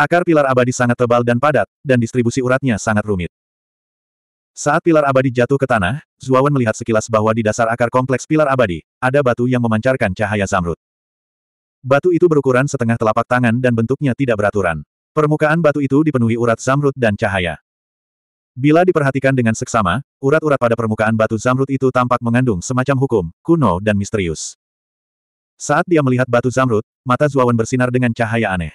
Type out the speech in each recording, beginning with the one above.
Akar pilar abadi sangat tebal dan padat, dan distribusi uratnya sangat rumit. Saat pilar abadi jatuh ke tanah, Zuawan melihat sekilas bahwa di dasar akar kompleks pilar abadi, ada batu yang memancarkan cahaya zamrud. Batu itu berukuran setengah telapak tangan dan bentuknya tidak beraturan. Permukaan batu itu dipenuhi urat zamrud dan cahaya. Bila diperhatikan dengan seksama, urat-urat pada permukaan batu zamrud itu tampak mengandung semacam hukum, kuno dan misterius. Saat dia melihat batu zamrud, mata Zuawan bersinar dengan cahaya aneh.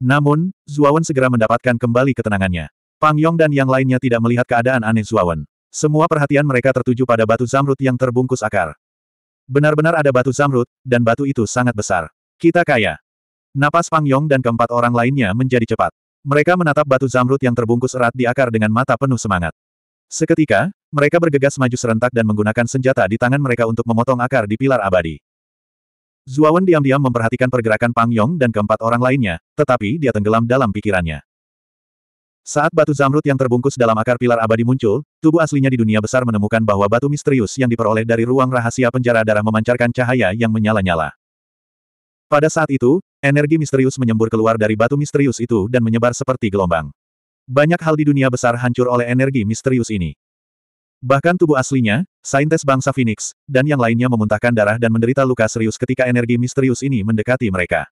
Namun, Zuawan segera mendapatkan kembali ketenangannya. Pang Yong dan yang lainnya tidak melihat keadaan aneh Zuawan. Semua perhatian mereka tertuju pada batu zamrud yang terbungkus akar. Benar-benar ada batu zamrud, dan batu itu sangat besar. Kita kaya. Napas Pang Yong dan keempat orang lainnya menjadi cepat. Mereka menatap batu zamrud yang terbungkus erat di akar dengan mata penuh semangat. Seketika, mereka bergegas maju serentak dan menggunakan senjata di tangan mereka untuk memotong akar di pilar abadi. Zuawan diam-diam memperhatikan pergerakan Pang Yong dan keempat orang lainnya, tetapi dia tenggelam dalam pikirannya. Saat batu zamrud yang terbungkus dalam akar pilar abadi muncul, tubuh aslinya di dunia besar menemukan bahwa batu misterius yang diperoleh dari ruang rahasia penjara darah memancarkan cahaya yang menyala-nyala. Pada saat itu, energi misterius menyembur keluar dari batu misterius itu dan menyebar seperti gelombang. Banyak hal di dunia besar hancur oleh energi misterius ini. Bahkan tubuh aslinya, saintes bangsa Phoenix, dan yang lainnya memuntahkan darah dan menderita luka serius ketika energi misterius ini mendekati mereka.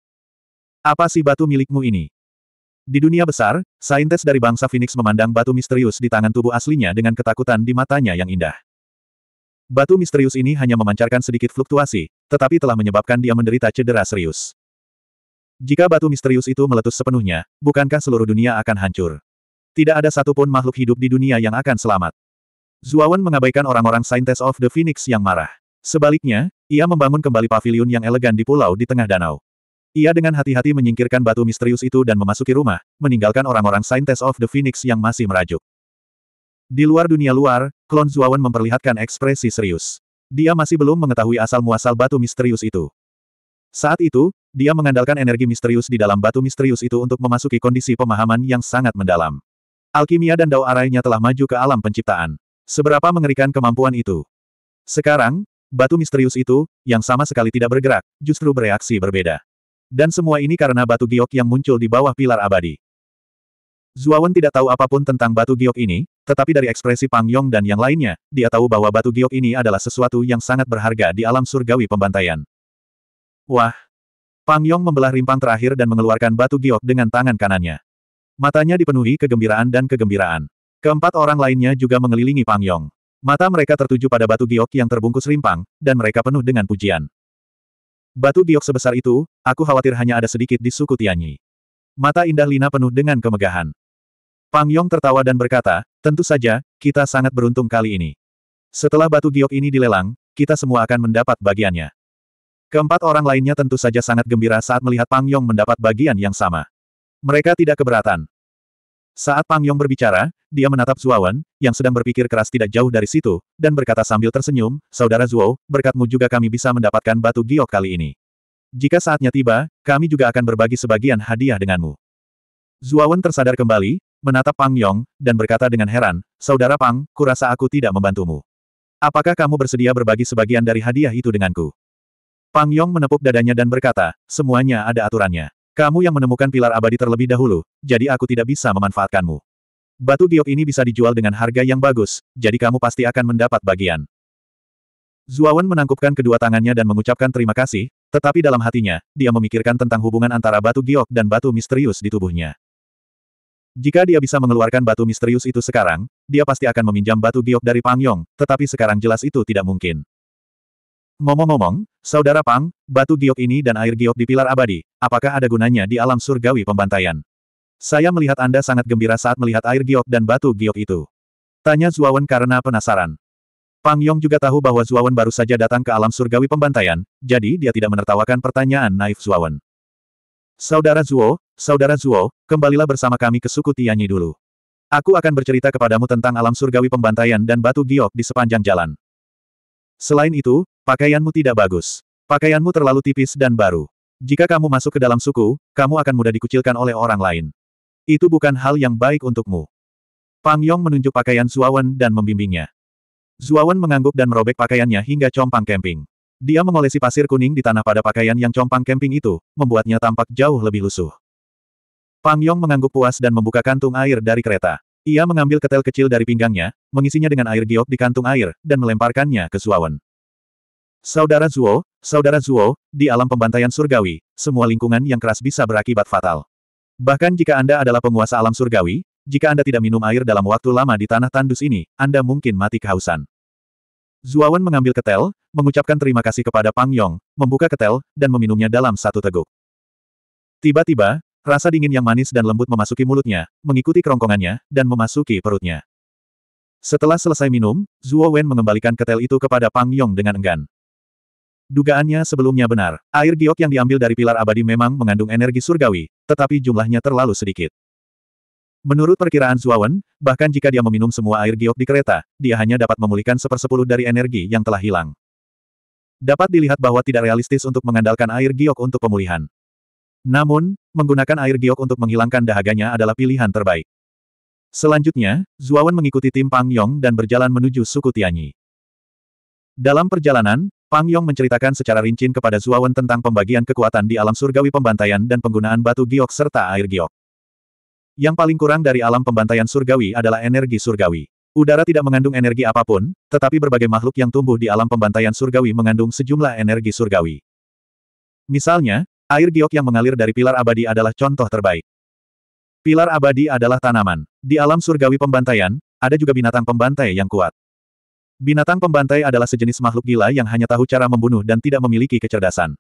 Apa sih batu milikmu ini? Di dunia besar, saintes dari bangsa Phoenix memandang batu misterius di tangan tubuh aslinya dengan ketakutan di matanya yang indah. Batu misterius ini hanya memancarkan sedikit fluktuasi, tetapi telah menyebabkan dia menderita cedera serius. Jika batu misterius itu meletus sepenuhnya, bukankah seluruh dunia akan hancur? Tidak ada satupun makhluk hidup di dunia yang akan selamat. Zuawan mengabaikan orang-orang Saintes of the Phoenix yang marah. Sebaliknya, ia membangun kembali pavilion yang elegan di pulau di tengah danau. Ia dengan hati-hati menyingkirkan batu misterius itu dan memasuki rumah, meninggalkan orang-orang Saintes of the Phoenix yang masih merajuk. Di luar dunia luar, klon Zuawan memperlihatkan ekspresi serius. Dia masih belum mengetahui asal-muasal batu misterius itu. Saat itu, dia mengandalkan energi misterius di dalam batu misterius itu untuk memasuki kondisi pemahaman yang sangat mendalam. Alkimia dan dao arainya telah maju ke alam penciptaan. Seberapa mengerikan kemampuan itu. Sekarang, batu misterius itu, yang sama sekali tidak bergerak, justru bereaksi berbeda. Dan semua ini karena batu giok yang muncul di bawah pilar abadi. Zuawan tidak tahu apapun tentang batu giok ini, tetapi dari ekspresi Pang Yong dan yang lainnya, dia tahu bahwa batu giok ini adalah sesuatu yang sangat berharga di alam surgawi pembantaian. Wah! Pang Yong membelah rimpang terakhir dan mengeluarkan batu giok dengan tangan kanannya. Matanya dipenuhi kegembiraan dan kegembiraan. Keempat orang lainnya juga mengelilingi Pang Yong. Mata mereka tertuju pada batu giok yang terbungkus rimpang, dan mereka penuh dengan pujian. Batu giok sebesar itu, aku khawatir hanya ada sedikit di suku Tianyi. Mata indah Lina penuh dengan kemegahan. Pang Yong tertawa dan berkata, tentu saja, kita sangat beruntung kali ini. Setelah batu giok ini dilelang, kita semua akan mendapat bagiannya. Keempat orang lainnya tentu saja sangat gembira saat melihat Pang Yong mendapat bagian yang sama. Mereka tidak keberatan. Saat Pang Yong berbicara, dia menatap Zuawan, yang sedang berpikir keras tidak jauh dari situ, dan berkata sambil tersenyum, Saudara Zuo, berkatmu juga kami bisa mendapatkan batu giok kali ini. Jika saatnya tiba, kami juga akan berbagi sebagian hadiah denganmu. Zuawan tersadar kembali, menatap Pang Yong, dan berkata dengan heran, Saudara Pang, kurasa aku tidak membantumu. Apakah kamu bersedia berbagi sebagian dari hadiah itu denganku? Pang Yong menepuk dadanya dan berkata, semuanya ada aturannya. Kamu yang menemukan pilar abadi terlebih dahulu, jadi aku tidak bisa memanfaatkanmu. Batu giok ini bisa dijual dengan harga yang bagus, jadi kamu pasti akan mendapat bagian. Zuawan menangkupkan kedua tangannya dan mengucapkan terima kasih, tetapi dalam hatinya, dia memikirkan tentang hubungan antara batu giok dan batu misterius di tubuhnya. Jika dia bisa mengeluarkan batu misterius itu sekarang, dia pasti akan meminjam batu giok dari Pang Yong, tetapi sekarang jelas itu tidak mungkin. Ngomong-ngomong, Saudara Pang, batu giok ini dan air giok di pilar abadi, apakah ada gunanya di alam surgawi pembantaian? Saya melihat Anda sangat gembira saat melihat air giok dan batu giok itu. Tanya Zuawan karena penasaran. Pang Yong juga tahu bahwa Zuawan baru saja datang ke alam surgawi pembantaian, jadi dia tidak menertawakan pertanyaan naif Zuawan. Saudara Zuo, Saudara Zuo, kembalilah bersama kami ke suku Tianyi dulu. Aku akan bercerita kepadamu tentang alam surgawi pembantaian dan batu giok di sepanjang jalan. Selain itu, pakaianmu tidak bagus. Pakaianmu terlalu tipis dan baru. Jika kamu masuk ke dalam suku, kamu akan mudah dikucilkan oleh orang lain. Itu bukan hal yang baik untukmu. Pang Yong menunjuk pakaian Zuawan dan membimbingnya. Zuawan mengangguk dan merobek pakaiannya hingga compang camping. Dia mengolesi pasir kuning di tanah pada pakaian yang compang camping itu, membuatnya tampak jauh lebih lusuh. Pang Yong mengangguk puas dan membuka kantung air dari kereta. Ia mengambil ketel kecil dari pinggangnya, mengisinya dengan air giok di kantung air, dan melemparkannya ke Zuowen. Saudara Zuo, Saudara Zuo, di alam pembantaian surgawi, semua lingkungan yang keras bisa berakibat fatal. Bahkan jika Anda adalah penguasa alam surgawi, jika Anda tidak minum air dalam waktu lama di tanah tandus ini, Anda mungkin mati kehausan. Zuawan mengambil ketel, mengucapkan terima kasih kepada Pang Yong, membuka ketel, dan meminumnya dalam satu teguk. Tiba-tiba, Rasa dingin yang manis dan lembut memasuki mulutnya, mengikuti kerongkongannya, dan memasuki perutnya. Setelah selesai minum, Zhuo Wen mengembalikan ketel itu kepada Pang Yong dengan enggan. Dugaannya sebelumnya benar, air giok yang diambil dari pilar abadi memang mengandung energi surgawi, tetapi jumlahnya terlalu sedikit. Menurut perkiraan Wen, bahkan jika dia meminum semua air giok di kereta, dia hanya dapat memulihkan sepersepuluh dari energi yang telah hilang. Dapat dilihat bahwa tidak realistis untuk mengandalkan air giok untuk pemulihan. Namun, menggunakan air giok untuk menghilangkan dahaganya adalah pilihan terbaik. Selanjutnya, Zuawan mengikuti tim Pang Yong dan berjalan menuju suku Tianyi. Dalam perjalanan, Pang Yong menceritakan secara rinci kepada Zuawan tentang pembagian kekuatan di alam surgawi pembantaian dan penggunaan batu giok serta air giok. Yang paling kurang dari alam pembantaian surgawi adalah energi surgawi. Udara tidak mengandung energi apapun, tetapi berbagai makhluk yang tumbuh di alam pembantaian surgawi mengandung sejumlah energi surgawi. Misalnya, Air giok yang mengalir dari pilar abadi adalah contoh terbaik. Pilar abadi adalah tanaman. Di alam surgawi pembantaian, ada juga binatang pembantai yang kuat. Binatang pembantai adalah sejenis makhluk gila yang hanya tahu cara membunuh dan tidak memiliki kecerdasan.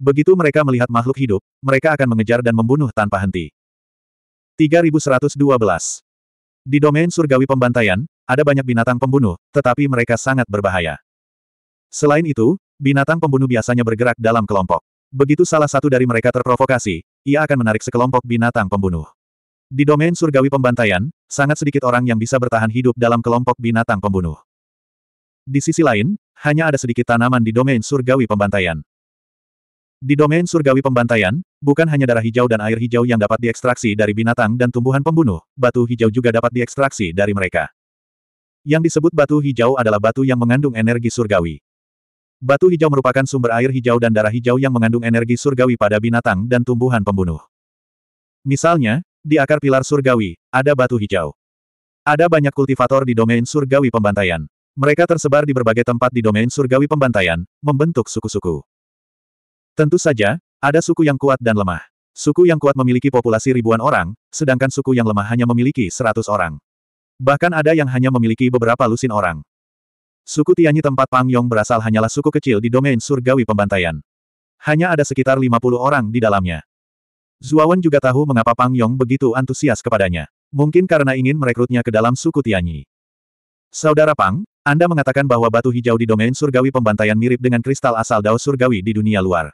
Begitu mereka melihat makhluk hidup, mereka akan mengejar dan membunuh tanpa henti. 3112 Di domain surgawi pembantaian, ada banyak binatang pembunuh, tetapi mereka sangat berbahaya. Selain itu, binatang pembunuh biasanya bergerak dalam kelompok. Begitu salah satu dari mereka terprovokasi, ia akan menarik sekelompok binatang pembunuh. Di domain surgawi pembantaian, sangat sedikit orang yang bisa bertahan hidup dalam kelompok binatang pembunuh. Di sisi lain, hanya ada sedikit tanaman di domain surgawi pembantaian. Di domain surgawi pembantaian, bukan hanya darah hijau dan air hijau yang dapat diekstraksi dari binatang dan tumbuhan pembunuh, batu hijau juga dapat diekstraksi dari mereka. Yang disebut batu hijau adalah batu yang mengandung energi surgawi. Batu hijau merupakan sumber air hijau dan darah hijau yang mengandung energi surgawi pada binatang dan tumbuhan pembunuh. Misalnya, di akar pilar surgawi, ada batu hijau. Ada banyak kultivator di domain surgawi pembantaian. Mereka tersebar di berbagai tempat di domain surgawi pembantaian, membentuk suku-suku. Tentu saja, ada suku yang kuat dan lemah. Suku yang kuat memiliki populasi ribuan orang, sedangkan suku yang lemah hanya memiliki seratus orang. Bahkan ada yang hanya memiliki beberapa lusin orang suku Tianyi tempat Pang Yong berasal hanyalah suku kecil di domain surgawi pembantaian. Hanya ada sekitar 50 orang di dalamnya. Zuawan juga tahu mengapa Pang Yong begitu antusias kepadanya. Mungkin karena ingin merekrutnya ke dalam suku Tianyi. Saudara Pang, Anda mengatakan bahwa batu hijau di domain surgawi pembantaian mirip dengan kristal asal Dao surgawi di dunia luar.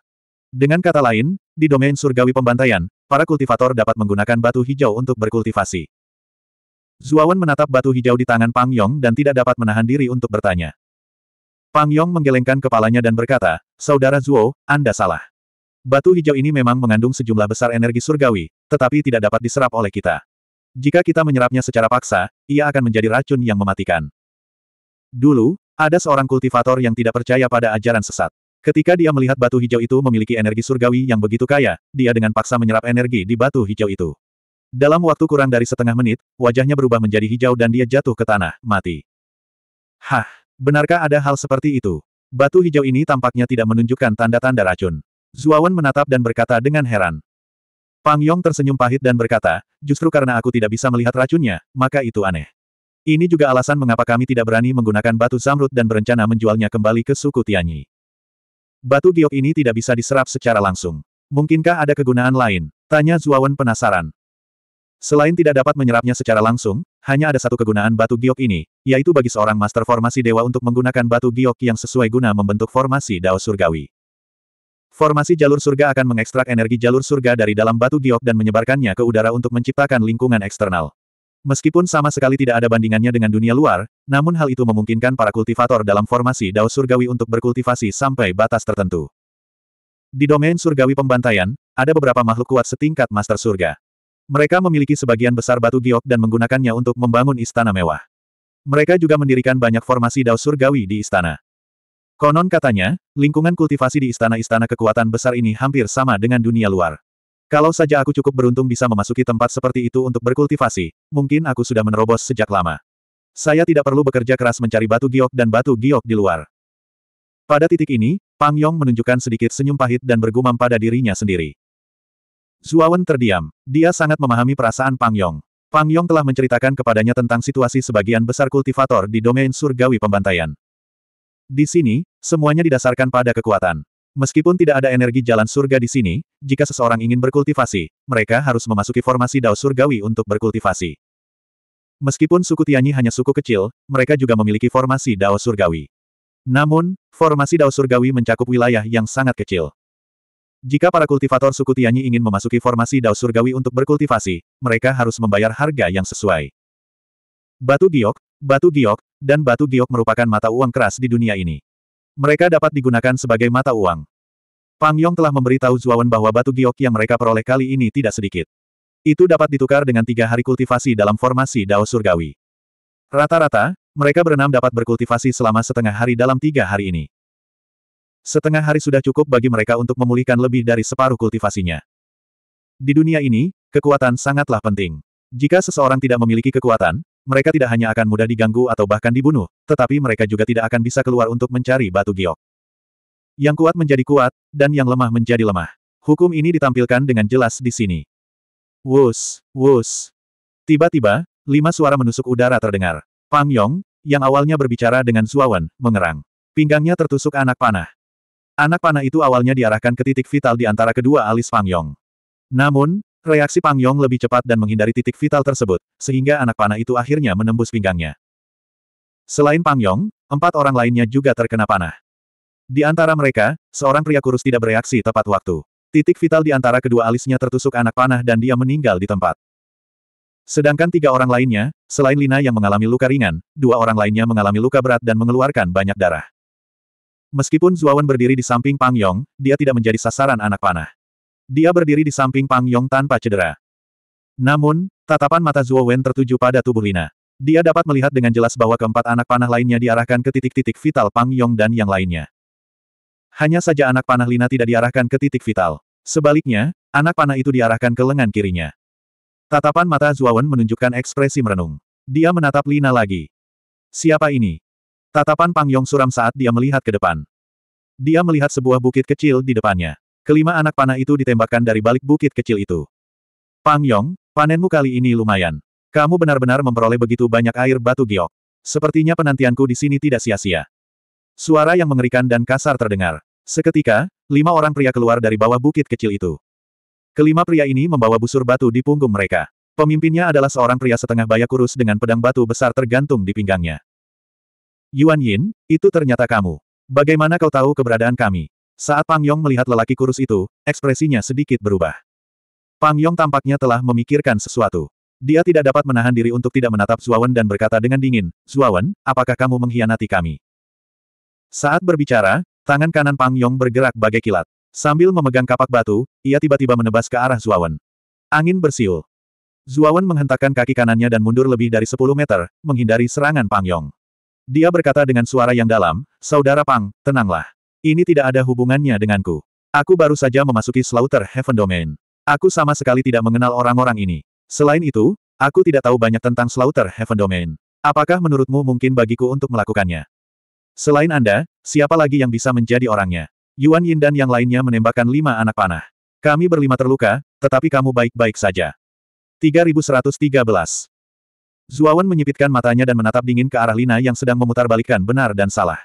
Dengan kata lain, di domain surgawi pembantaian, para kultivator dapat menggunakan batu hijau untuk berkultivasi. Zuawan menatap batu hijau di tangan Pang Yong dan tidak dapat menahan diri untuk bertanya. Pang Yong menggelengkan kepalanya dan berkata, Saudara Zuo, Anda salah. Batu hijau ini memang mengandung sejumlah besar energi surgawi, tetapi tidak dapat diserap oleh kita. Jika kita menyerapnya secara paksa, ia akan menjadi racun yang mematikan. Dulu, ada seorang kultivator yang tidak percaya pada ajaran sesat. Ketika dia melihat batu hijau itu memiliki energi surgawi yang begitu kaya, dia dengan paksa menyerap energi di batu hijau itu. Dalam waktu kurang dari setengah menit, wajahnya berubah menjadi hijau dan dia jatuh ke tanah, mati. Hah, benarkah ada hal seperti itu? Batu hijau ini tampaknya tidak menunjukkan tanda-tanda racun. Zuawan menatap dan berkata dengan heran. Pang Yong tersenyum pahit dan berkata, justru karena aku tidak bisa melihat racunnya, maka itu aneh. Ini juga alasan mengapa kami tidak berani menggunakan batu zamrud dan berencana menjualnya kembali ke suku Tianyi. Batu giok ini tidak bisa diserap secara langsung. Mungkinkah ada kegunaan lain? Tanya Zuawan penasaran. Selain tidak dapat menyerapnya secara langsung, hanya ada satu kegunaan batu giok ini, yaitu bagi seorang master formasi dewa untuk menggunakan batu giok yang sesuai guna membentuk formasi dao surgawi. Formasi jalur surga akan mengekstrak energi jalur surga dari dalam batu giok dan menyebarkannya ke udara untuk menciptakan lingkungan eksternal. Meskipun sama sekali tidak ada bandingannya dengan dunia luar, namun hal itu memungkinkan para kultivator dalam formasi Dao Surgawi untuk berkultivasi sampai batas tertentu. Di domain surgawi pembantaian, ada beberapa makhluk kuat setingkat master surga. Mereka memiliki sebagian besar batu giok dan menggunakannya untuk membangun istana mewah. Mereka juga mendirikan banyak formasi dao surgawi di istana. Konon katanya, lingkungan kultivasi di istana-istana kekuatan besar ini hampir sama dengan dunia luar. Kalau saja aku cukup beruntung bisa memasuki tempat seperti itu untuk berkultivasi, mungkin aku sudah menerobos sejak lama. Saya tidak perlu bekerja keras mencari batu giok dan batu giok di luar. Pada titik ini, Pang Yong menunjukkan sedikit senyum pahit dan bergumam pada dirinya sendiri. Zuawan terdiam. Dia sangat memahami perasaan Pang Yong. Pang Yong telah menceritakan kepadanya tentang situasi sebagian besar kultivator di domain surgawi pembantaian. Di sini, semuanya didasarkan pada kekuatan. Meskipun tidak ada energi jalan surga di sini, jika seseorang ingin berkultivasi, mereka harus memasuki formasi dao surgawi untuk berkultivasi. Meskipun suku Tianyi hanya suku kecil, mereka juga memiliki formasi dao surgawi. Namun, formasi dao surgawi mencakup wilayah yang sangat kecil. Jika para kultivator suku Tianyi ingin memasuki formasi Dao Surgawi untuk berkultivasi, mereka harus membayar harga yang sesuai. Batu giok, batu giok, dan batu giok merupakan mata uang keras di dunia ini. Mereka dapat digunakan sebagai mata uang. Pang Yong telah memberitahu Zuawan bahwa batu giok yang mereka peroleh kali ini tidak sedikit. Itu dapat ditukar dengan tiga hari kultivasi dalam formasi Dao Surgawi. Rata-rata, mereka berenam dapat berkultivasi selama setengah hari dalam tiga hari ini. Setengah hari sudah cukup bagi mereka untuk memulihkan lebih dari separuh kultivasinya. Di dunia ini, kekuatan sangatlah penting. Jika seseorang tidak memiliki kekuatan, mereka tidak hanya akan mudah diganggu atau bahkan dibunuh, tetapi mereka juga tidak akan bisa keluar untuk mencari batu giok. Yang kuat menjadi kuat, dan yang lemah menjadi lemah. Hukum ini ditampilkan dengan jelas di sini. Wus, wus. Tiba-tiba, lima suara menusuk udara terdengar. Pang Yong, yang awalnya berbicara dengan Zuawan, mengerang. Pinggangnya tertusuk anak panah. Anak panah itu awalnya diarahkan ke titik vital di antara kedua alis Pang Yong. Namun, reaksi Pang Yong lebih cepat dan menghindari titik vital tersebut, sehingga anak panah itu akhirnya menembus pinggangnya. Selain Pang Yong, empat orang lainnya juga terkena panah. Di antara mereka, seorang pria kurus tidak bereaksi tepat waktu. Titik vital di antara kedua alisnya tertusuk anak panah dan dia meninggal di tempat. Sedangkan tiga orang lainnya, selain Lina yang mengalami luka ringan, dua orang lainnya mengalami luka berat dan mengeluarkan banyak darah. Meskipun Zuawan berdiri di samping Pang Yong, dia tidak menjadi sasaran anak panah. Dia berdiri di samping Pang Yong tanpa cedera. Namun, tatapan mata Zuawan tertuju pada tubuh Lina. Dia dapat melihat dengan jelas bahwa keempat anak panah lainnya diarahkan ke titik-titik vital Pang Yong dan yang lainnya. Hanya saja anak panah Lina tidak diarahkan ke titik vital. Sebaliknya, anak panah itu diarahkan ke lengan kirinya. Tatapan mata Zuawan menunjukkan ekspresi merenung. Dia menatap Lina lagi. Siapa ini? Tatapan Pang Yong suram saat dia melihat ke depan. Dia melihat sebuah bukit kecil di depannya. Kelima anak panah itu ditembakkan dari balik bukit kecil itu. Pang Yong, panenmu kali ini lumayan. Kamu benar-benar memperoleh begitu banyak air batu giok. Sepertinya penantianku di sini tidak sia-sia. Suara yang mengerikan dan kasar terdengar. Seketika, lima orang pria keluar dari bawah bukit kecil itu. Kelima pria ini membawa busur batu di punggung mereka. Pemimpinnya adalah seorang pria setengah baya kurus dengan pedang batu besar tergantung di pinggangnya. Yuan Yin, itu ternyata kamu. Bagaimana kau tahu keberadaan kami? Saat Pang Yong melihat lelaki kurus itu, ekspresinya sedikit berubah. Pang Yong tampaknya telah memikirkan sesuatu. Dia tidak dapat menahan diri untuk tidak menatap Zuawan dan berkata dengan dingin, Zuawan, apakah kamu mengkhianati kami? Saat berbicara, tangan kanan Pang Yong bergerak bagai kilat. Sambil memegang kapak batu, ia tiba-tiba menebas ke arah Zuawan. Angin bersiul. Zuawan menghentakkan kaki kanannya dan mundur lebih dari 10 meter, menghindari serangan Pang Yong. Dia berkata dengan suara yang dalam, Saudara Pang, tenanglah. Ini tidak ada hubungannya denganku. Aku baru saja memasuki Slaughter Heaven Domain. Aku sama sekali tidak mengenal orang-orang ini. Selain itu, aku tidak tahu banyak tentang Slaughter Heaven Domain. Apakah menurutmu mungkin bagiku untuk melakukannya? Selain Anda, siapa lagi yang bisa menjadi orangnya? Yuan Yin dan yang lainnya menembakkan lima anak panah. Kami berlima terluka, tetapi kamu baik-baik saja. 3113 Zuawan menyipitkan matanya dan menatap dingin ke arah Lina yang sedang memutarbalikkan benar dan salah.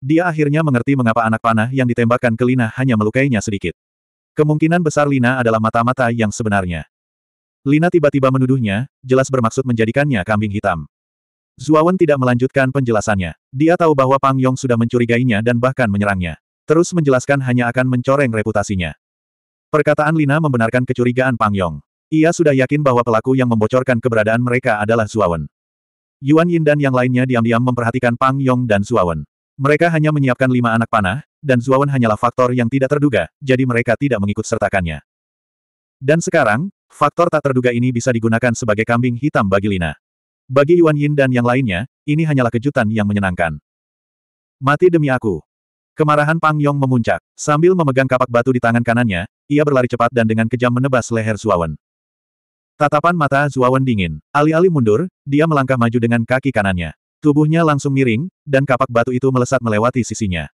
Dia akhirnya mengerti mengapa anak panah yang ditembakkan ke Lina hanya melukainya sedikit. Kemungkinan besar Lina adalah mata-mata yang sebenarnya. Lina tiba-tiba menuduhnya, jelas bermaksud menjadikannya kambing hitam. Zuawan tidak melanjutkan penjelasannya. Dia tahu bahwa Pang Yong sudah mencurigainya dan bahkan menyerangnya. Terus menjelaskan hanya akan mencoreng reputasinya. Perkataan Lina membenarkan kecurigaan Pang Yong. Ia sudah yakin bahwa pelaku yang membocorkan keberadaan mereka adalah Suawen. Yuan Yin dan yang lainnya diam-diam memperhatikan Pang Yong dan Suawen. Mereka hanya menyiapkan lima anak panah, dan Suawen hanyalah faktor yang tidak terduga, jadi mereka tidak mengikut sertakannya. Dan sekarang, faktor tak terduga ini bisa digunakan sebagai kambing hitam bagi Lina. Bagi Yuan Yin dan yang lainnya, ini hanyalah kejutan yang menyenangkan. Mati demi aku. Kemarahan Pang Yong memuncak. Sambil memegang kapak batu di tangan kanannya, ia berlari cepat dan dengan kejam menebas leher Suawen. Tatapan mata Zuawan dingin. Alih-alih mundur, dia melangkah maju dengan kaki kanannya. Tubuhnya langsung miring, dan kapak batu itu melesat melewati sisinya.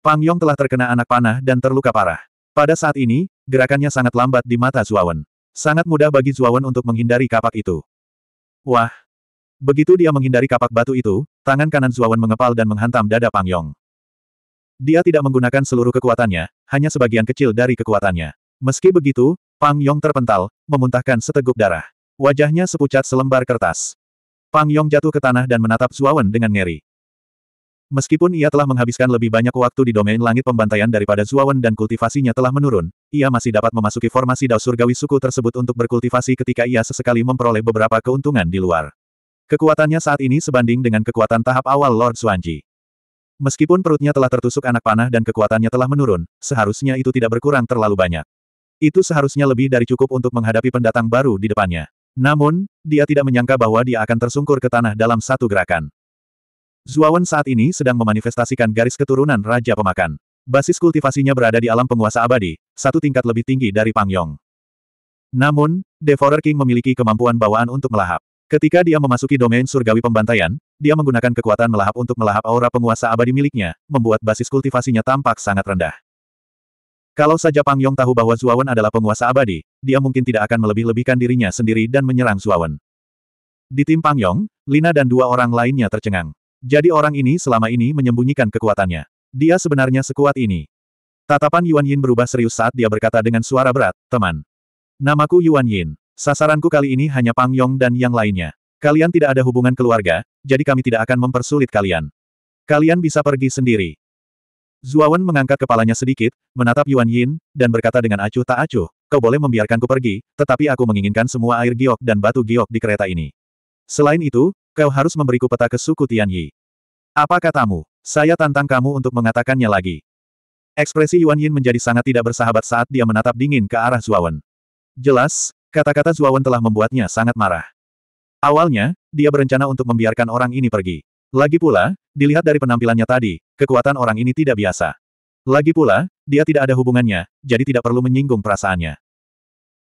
Pang Yong telah terkena anak panah dan terluka parah. Pada saat ini, gerakannya sangat lambat di mata Zuawan. Sangat mudah bagi Zuawan untuk menghindari kapak itu. Wah! Begitu dia menghindari kapak batu itu, tangan kanan Zuawan mengepal dan menghantam dada Pang Yong. Dia tidak menggunakan seluruh kekuatannya, hanya sebagian kecil dari kekuatannya. Meski begitu, Pang Yong terpental, memuntahkan seteguk darah. Wajahnya sepucat selembar kertas. Pang Yong jatuh ke tanah dan menatap Zuawan dengan ngeri. Meskipun ia telah menghabiskan lebih banyak waktu di domain langit pembantaian daripada Zuawan dan kultivasinya telah menurun, ia masih dapat memasuki formasi dao surgawi suku tersebut untuk berkultivasi ketika ia sesekali memperoleh beberapa keuntungan di luar. Kekuatannya saat ini sebanding dengan kekuatan tahap awal Lord Suanji. Meskipun perutnya telah tertusuk anak panah dan kekuatannya telah menurun, seharusnya itu tidak berkurang terlalu banyak. Itu seharusnya lebih dari cukup untuk menghadapi pendatang baru di depannya. Namun, dia tidak menyangka bahwa dia akan tersungkur ke tanah dalam satu gerakan. Zuawan saat ini sedang memanifestasikan garis keturunan Raja Pemakan. Basis kultivasinya berada di alam penguasa abadi, satu tingkat lebih tinggi dari Pangyong. Namun, Devourer King memiliki kemampuan bawaan untuk melahap. Ketika dia memasuki domain surgawi pembantaian, dia menggunakan kekuatan melahap untuk melahap aura penguasa abadi miliknya, membuat basis kultivasinya tampak sangat rendah. Kalau saja Pang Yong tahu bahwa Zuawan adalah penguasa abadi, dia mungkin tidak akan melebih-lebihkan dirinya sendiri dan menyerang Zuawan. Di tim Pang Yong, Lina dan dua orang lainnya tercengang. Jadi orang ini selama ini menyembunyikan kekuatannya. Dia sebenarnya sekuat ini. Tatapan Yuan Yin berubah serius saat dia berkata dengan suara berat, teman. Namaku Yuan Yin. Sasaranku kali ini hanya Pang Yong dan yang lainnya. Kalian tidak ada hubungan keluarga, jadi kami tidak akan mempersulit kalian. Kalian bisa pergi sendiri. Zuawan mengangkat kepalanya sedikit, menatap Yuan Yin, dan berkata dengan acuh tak acuh, kau boleh membiarkanku pergi, tetapi aku menginginkan semua air giok dan batu giok di kereta ini. Selain itu, kau harus memberiku peta ke suku Tian Apa katamu? Saya tantang kamu untuk mengatakannya lagi. Ekspresi Yuan Yin menjadi sangat tidak bersahabat saat dia menatap dingin ke arah Zuawan. Jelas, kata-kata Zuawan telah membuatnya sangat marah. Awalnya, dia berencana untuk membiarkan orang ini pergi. Lagi pula, dilihat dari penampilannya tadi, kekuatan orang ini tidak biasa. Lagi pula, dia tidak ada hubungannya, jadi tidak perlu menyinggung perasaannya.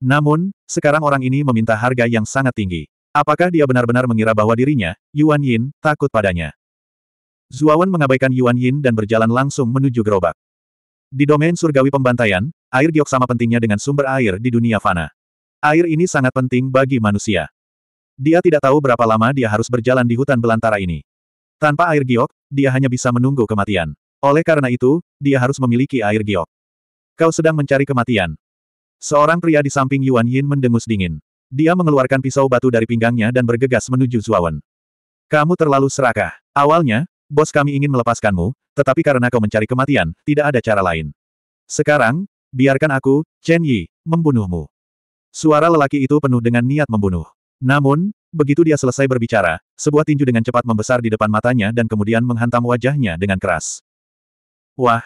Namun, sekarang orang ini meminta harga yang sangat tinggi. Apakah dia benar-benar mengira bahwa dirinya, Yuan Yin, takut padanya? Zuawan mengabaikan Yuan Yin dan berjalan langsung menuju gerobak. Di domain surgawi pembantaian, air giok sama pentingnya dengan sumber air di dunia fana. Air ini sangat penting bagi manusia. Dia tidak tahu berapa lama dia harus berjalan di hutan belantara ini. Tanpa air giok, dia hanya bisa menunggu kematian. Oleh karena itu, dia harus memiliki air giok. Kau sedang mencari kematian. Seorang pria di samping Yuan Yin mendengus dingin. Dia mengeluarkan pisau batu dari pinggangnya dan bergegas menuju Zuawan. Kamu terlalu serakah. Awalnya, bos kami ingin melepaskanmu, tetapi karena kau mencari kematian, tidak ada cara lain. Sekarang, biarkan aku, Chen Yi, membunuhmu. Suara lelaki itu penuh dengan niat membunuh. Namun, Begitu dia selesai berbicara, sebuah tinju dengan cepat membesar di depan matanya dan kemudian menghantam wajahnya dengan keras. Wah!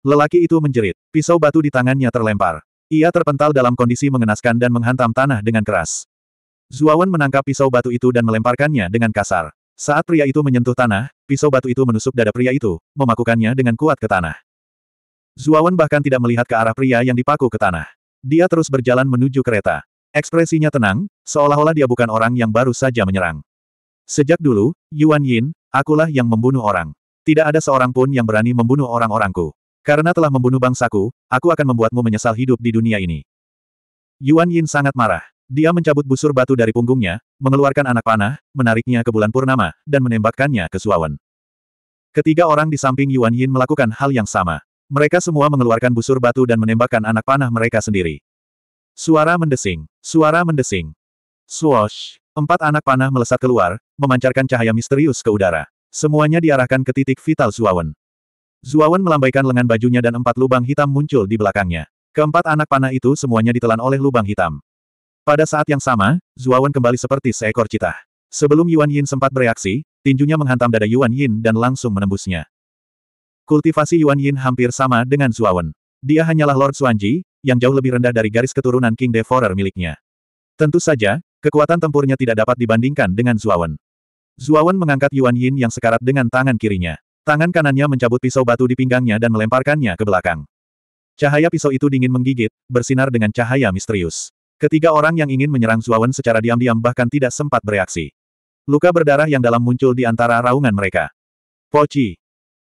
Lelaki itu menjerit, pisau batu di tangannya terlempar. Ia terpental dalam kondisi mengenaskan dan menghantam tanah dengan keras. Zuawan menangkap pisau batu itu dan melemparkannya dengan kasar. Saat pria itu menyentuh tanah, pisau batu itu menusuk dada pria itu, memakukannya dengan kuat ke tanah. Zuawan bahkan tidak melihat ke arah pria yang dipaku ke tanah. Dia terus berjalan menuju kereta. Ekspresinya tenang, seolah-olah dia bukan orang yang baru saja menyerang. Sejak dulu, Yuan Yin, akulah yang membunuh orang. Tidak ada seorang pun yang berani membunuh orang-orangku. Karena telah membunuh bangsaku, aku akan membuatmu menyesal hidup di dunia ini. Yuan Yin sangat marah. Dia mencabut busur batu dari punggungnya, mengeluarkan anak panah, menariknya ke bulan purnama, dan menembakkannya ke Suawan. Ketiga orang di samping Yuan Yin melakukan hal yang sama. Mereka semua mengeluarkan busur batu dan menembakkan anak panah mereka sendiri. Suara mendesing. Suara mendesing. Swoosh. Empat anak panah melesat keluar, memancarkan cahaya misterius ke udara. Semuanya diarahkan ke titik vital Zuawan. Zuawan melambaikan lengan bajunya dan empat lubang hitam muncul di belakangnya. Keempat anak panah itu semuanya ditelan oleh lubang hitam. Pada saat yang sama, Zuawan kembali seperti seekor cita. Sebelum Yuan Yin sempat bereaksi, tinjunya menghantam dada Yuan Yin dan langsung menembusnya. Kultivasi Yuan Yin hampir sama dengan Zuawan. Dia hanyalah Lord Suanji, yang jauh lebih rendah dari garis keturunan King Devorer miliknya. Tentu saja, kekuatan tempurnya tidak dapat dibandingkan dengan Zuawan. Zuawan mengangkat Yuan Yin yang sekarat dengan tangan kirinya. Tangan kanannya mencabut pisau batu di pinggangnya dan melemparkannya ke belakang. Cahaya pisau itu dingin menggigit, bersinar dengan cahaya misterius. Ketiga orang yang ingin menyerang Zuawan secara diam-diam bahkan tidak sempat bereaksi. Luka berdarah yang dalam muncul di antara raungan mereka. Poci.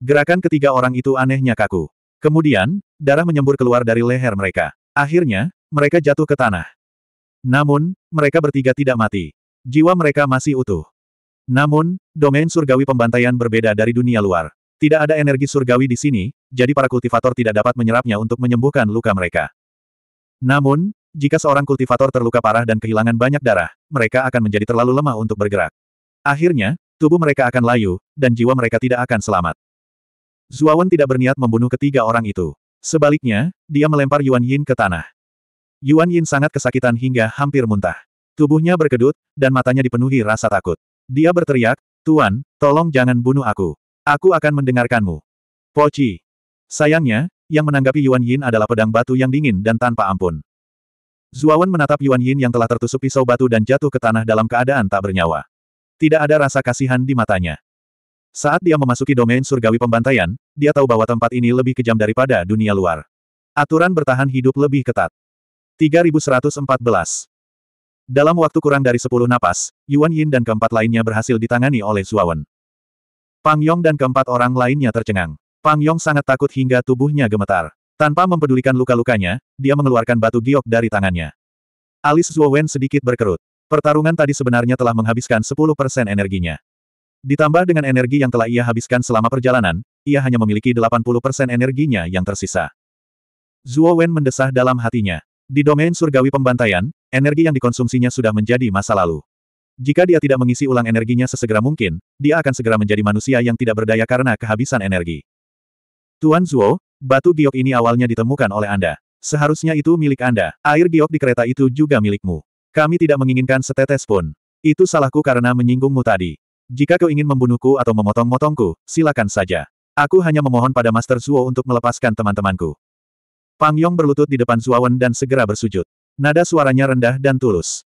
Gerakan ketiga orang itu anehnya kaku. Kemudian, darah menyembur keluar dari leher mereka. Akhirnya, mereka jatuh ke tanah. Namun, mereka bertiga tidak mati. Jiwa mereka masih utuh. Namun, domain surgawi pembantaian berbeda dari dunia luar. Tidak ada energi surgawi di sini, jadi para kultivator tidak dapat menyerapnya untuk menyembuhkan luka mereka. Namun, jika seorang kultivator terluka parah dan kehilangan banyak darah, mereka akan menjadi terlalu lemah untuk bergerak. Akhirnya, tubuh mereka akan layu, dan jiwa mereka tidak akan selamat. Zuawan tidak berniat membunuh ketiga orang itu. Sebaliknya, dia melempar Yuan Yin ke tanah. Yuan Yin sangat kesakitan hingga hampir muntah. Tubuhnya berkedut, dan matanya dipenuhi rasa takut. Dia berteriak, Tuan, tolong jangan bunuh aku. Aku akan mendengarkanmu. Poci. Sayangnya, yang menanggapi Yuan Yin adalah pedang batu yang dingin dan tanpa ampun. Zuawan menatap Yuan Yin yang telah tertusuk pisau batu dan jatuh ke tanah dalam keadaan tak bernyawa. Tidak ada rasa kasihan di matanya. Saat dia memasuki domain surgawi pembantaian, dia tahu bahwa tempat ini lebih kejam daripada dunia luar. Aturan bertahan hidup lebih ketat. 3114 Dalam waktu kurang dari 10 napas, Yuan Yin dan keempat lainnya berhasil ditangani oleh Wen. Pang Yong dan keempat orang lainnya tercengang. Pang Yong sangat takut hingga tubuhnya gemetar. Tanpa mempedulikan luka-lukanya, dia mengeluarkan batu giok dari tangannya. Alis Wen sedikit berkerut. Pertarungan tadi sebenarnya telah menghabiskan 10% energinya. Ditambah dengan energi yang telah ia habiskan selama perjalanan, ia hanya memiliki 80% energinya yang tersisa. Zuo Wen mendesah dalam hatinya. Di domain surgawi pembantaian, energi yang dikonsumsinya sudah menjadi masa lalu. Jika dia tidak mengisi ulang energinya sesegera mungkin, dia akan segera menjadi manusia yang tidak berdaya karena kehabisan energi. Tuan Zuo, batu giok ini awalnya ditemukan oleh Anda. Seharusnya itu milik Anda. Air giok di kereta itu juga milikmu. Kami tidak menginginkan setetes pun. Itu salahku karena menyinggungmu tadi. Jika kau ingin membunuhku atau memotong-motongku, silakan saja. Aku hanya memohon pada Master Zuo untuk melepaskan teman-temanku. Pang Yong berlutut di depan Zuawan dan segera bersujud. Nada suaranya rendah dan tulus.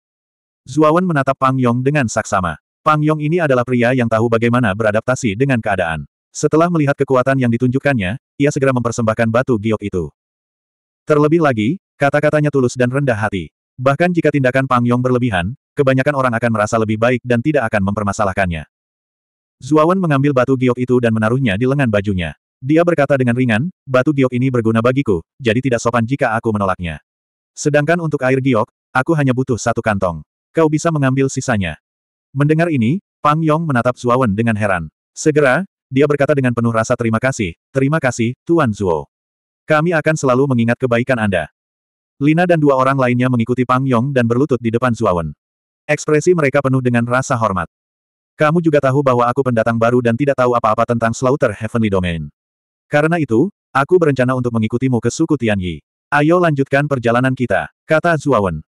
Zuawan menatap Pang Yong dengan saksama. Pang Yong ini adalah pria yang tahu bagaimana beradaptasi dengan keadaan. Setelah melihat kekuatan yang ditunjukkannya, ia segera mempersembahkan batu giok itu. Terlebih lagi, kata-katanya tulus dan rendah hati. Bahkan jika tindakan Pang Yong berlebihan, kebanyakan orang akan merasa lebih baik dan tidak akan mempermasalahkannya. Zuawan mengambil batu giok itu dan menaruhnya di lengan bajunya. Dia berkata dengan ringan, batu giok ini berguna bagiku, jadi tidak sopan jika aku menolaknya. Sedangkan untuk air giok, aku hanya butuh satu kantong. Kau bisa mengambil sisanya. Mendengar ini, Pang Yong menatap Zuawan dengan heran. Segera, dia berkata dengan penuh rasa terima kasih, terima kasih, Tuan Zuo. Kami akan selalu mengingat kebaikan Anda. Lina dan dua orang lainnya mengikuti Pang Yong dan berlutut di depan Zuawan. Ekspresi mereka penuh dengan rasa hormat. Kamu juga tahu bahwa aku pendatang baru dan tidak tahu apa-apa tentang Slaughter Heavenly Domain. Karena itu, aku berencana untuk mengikutimu ke suku Tianyi. Ayo lanjutkan perjalanan kita, kata Zuawan.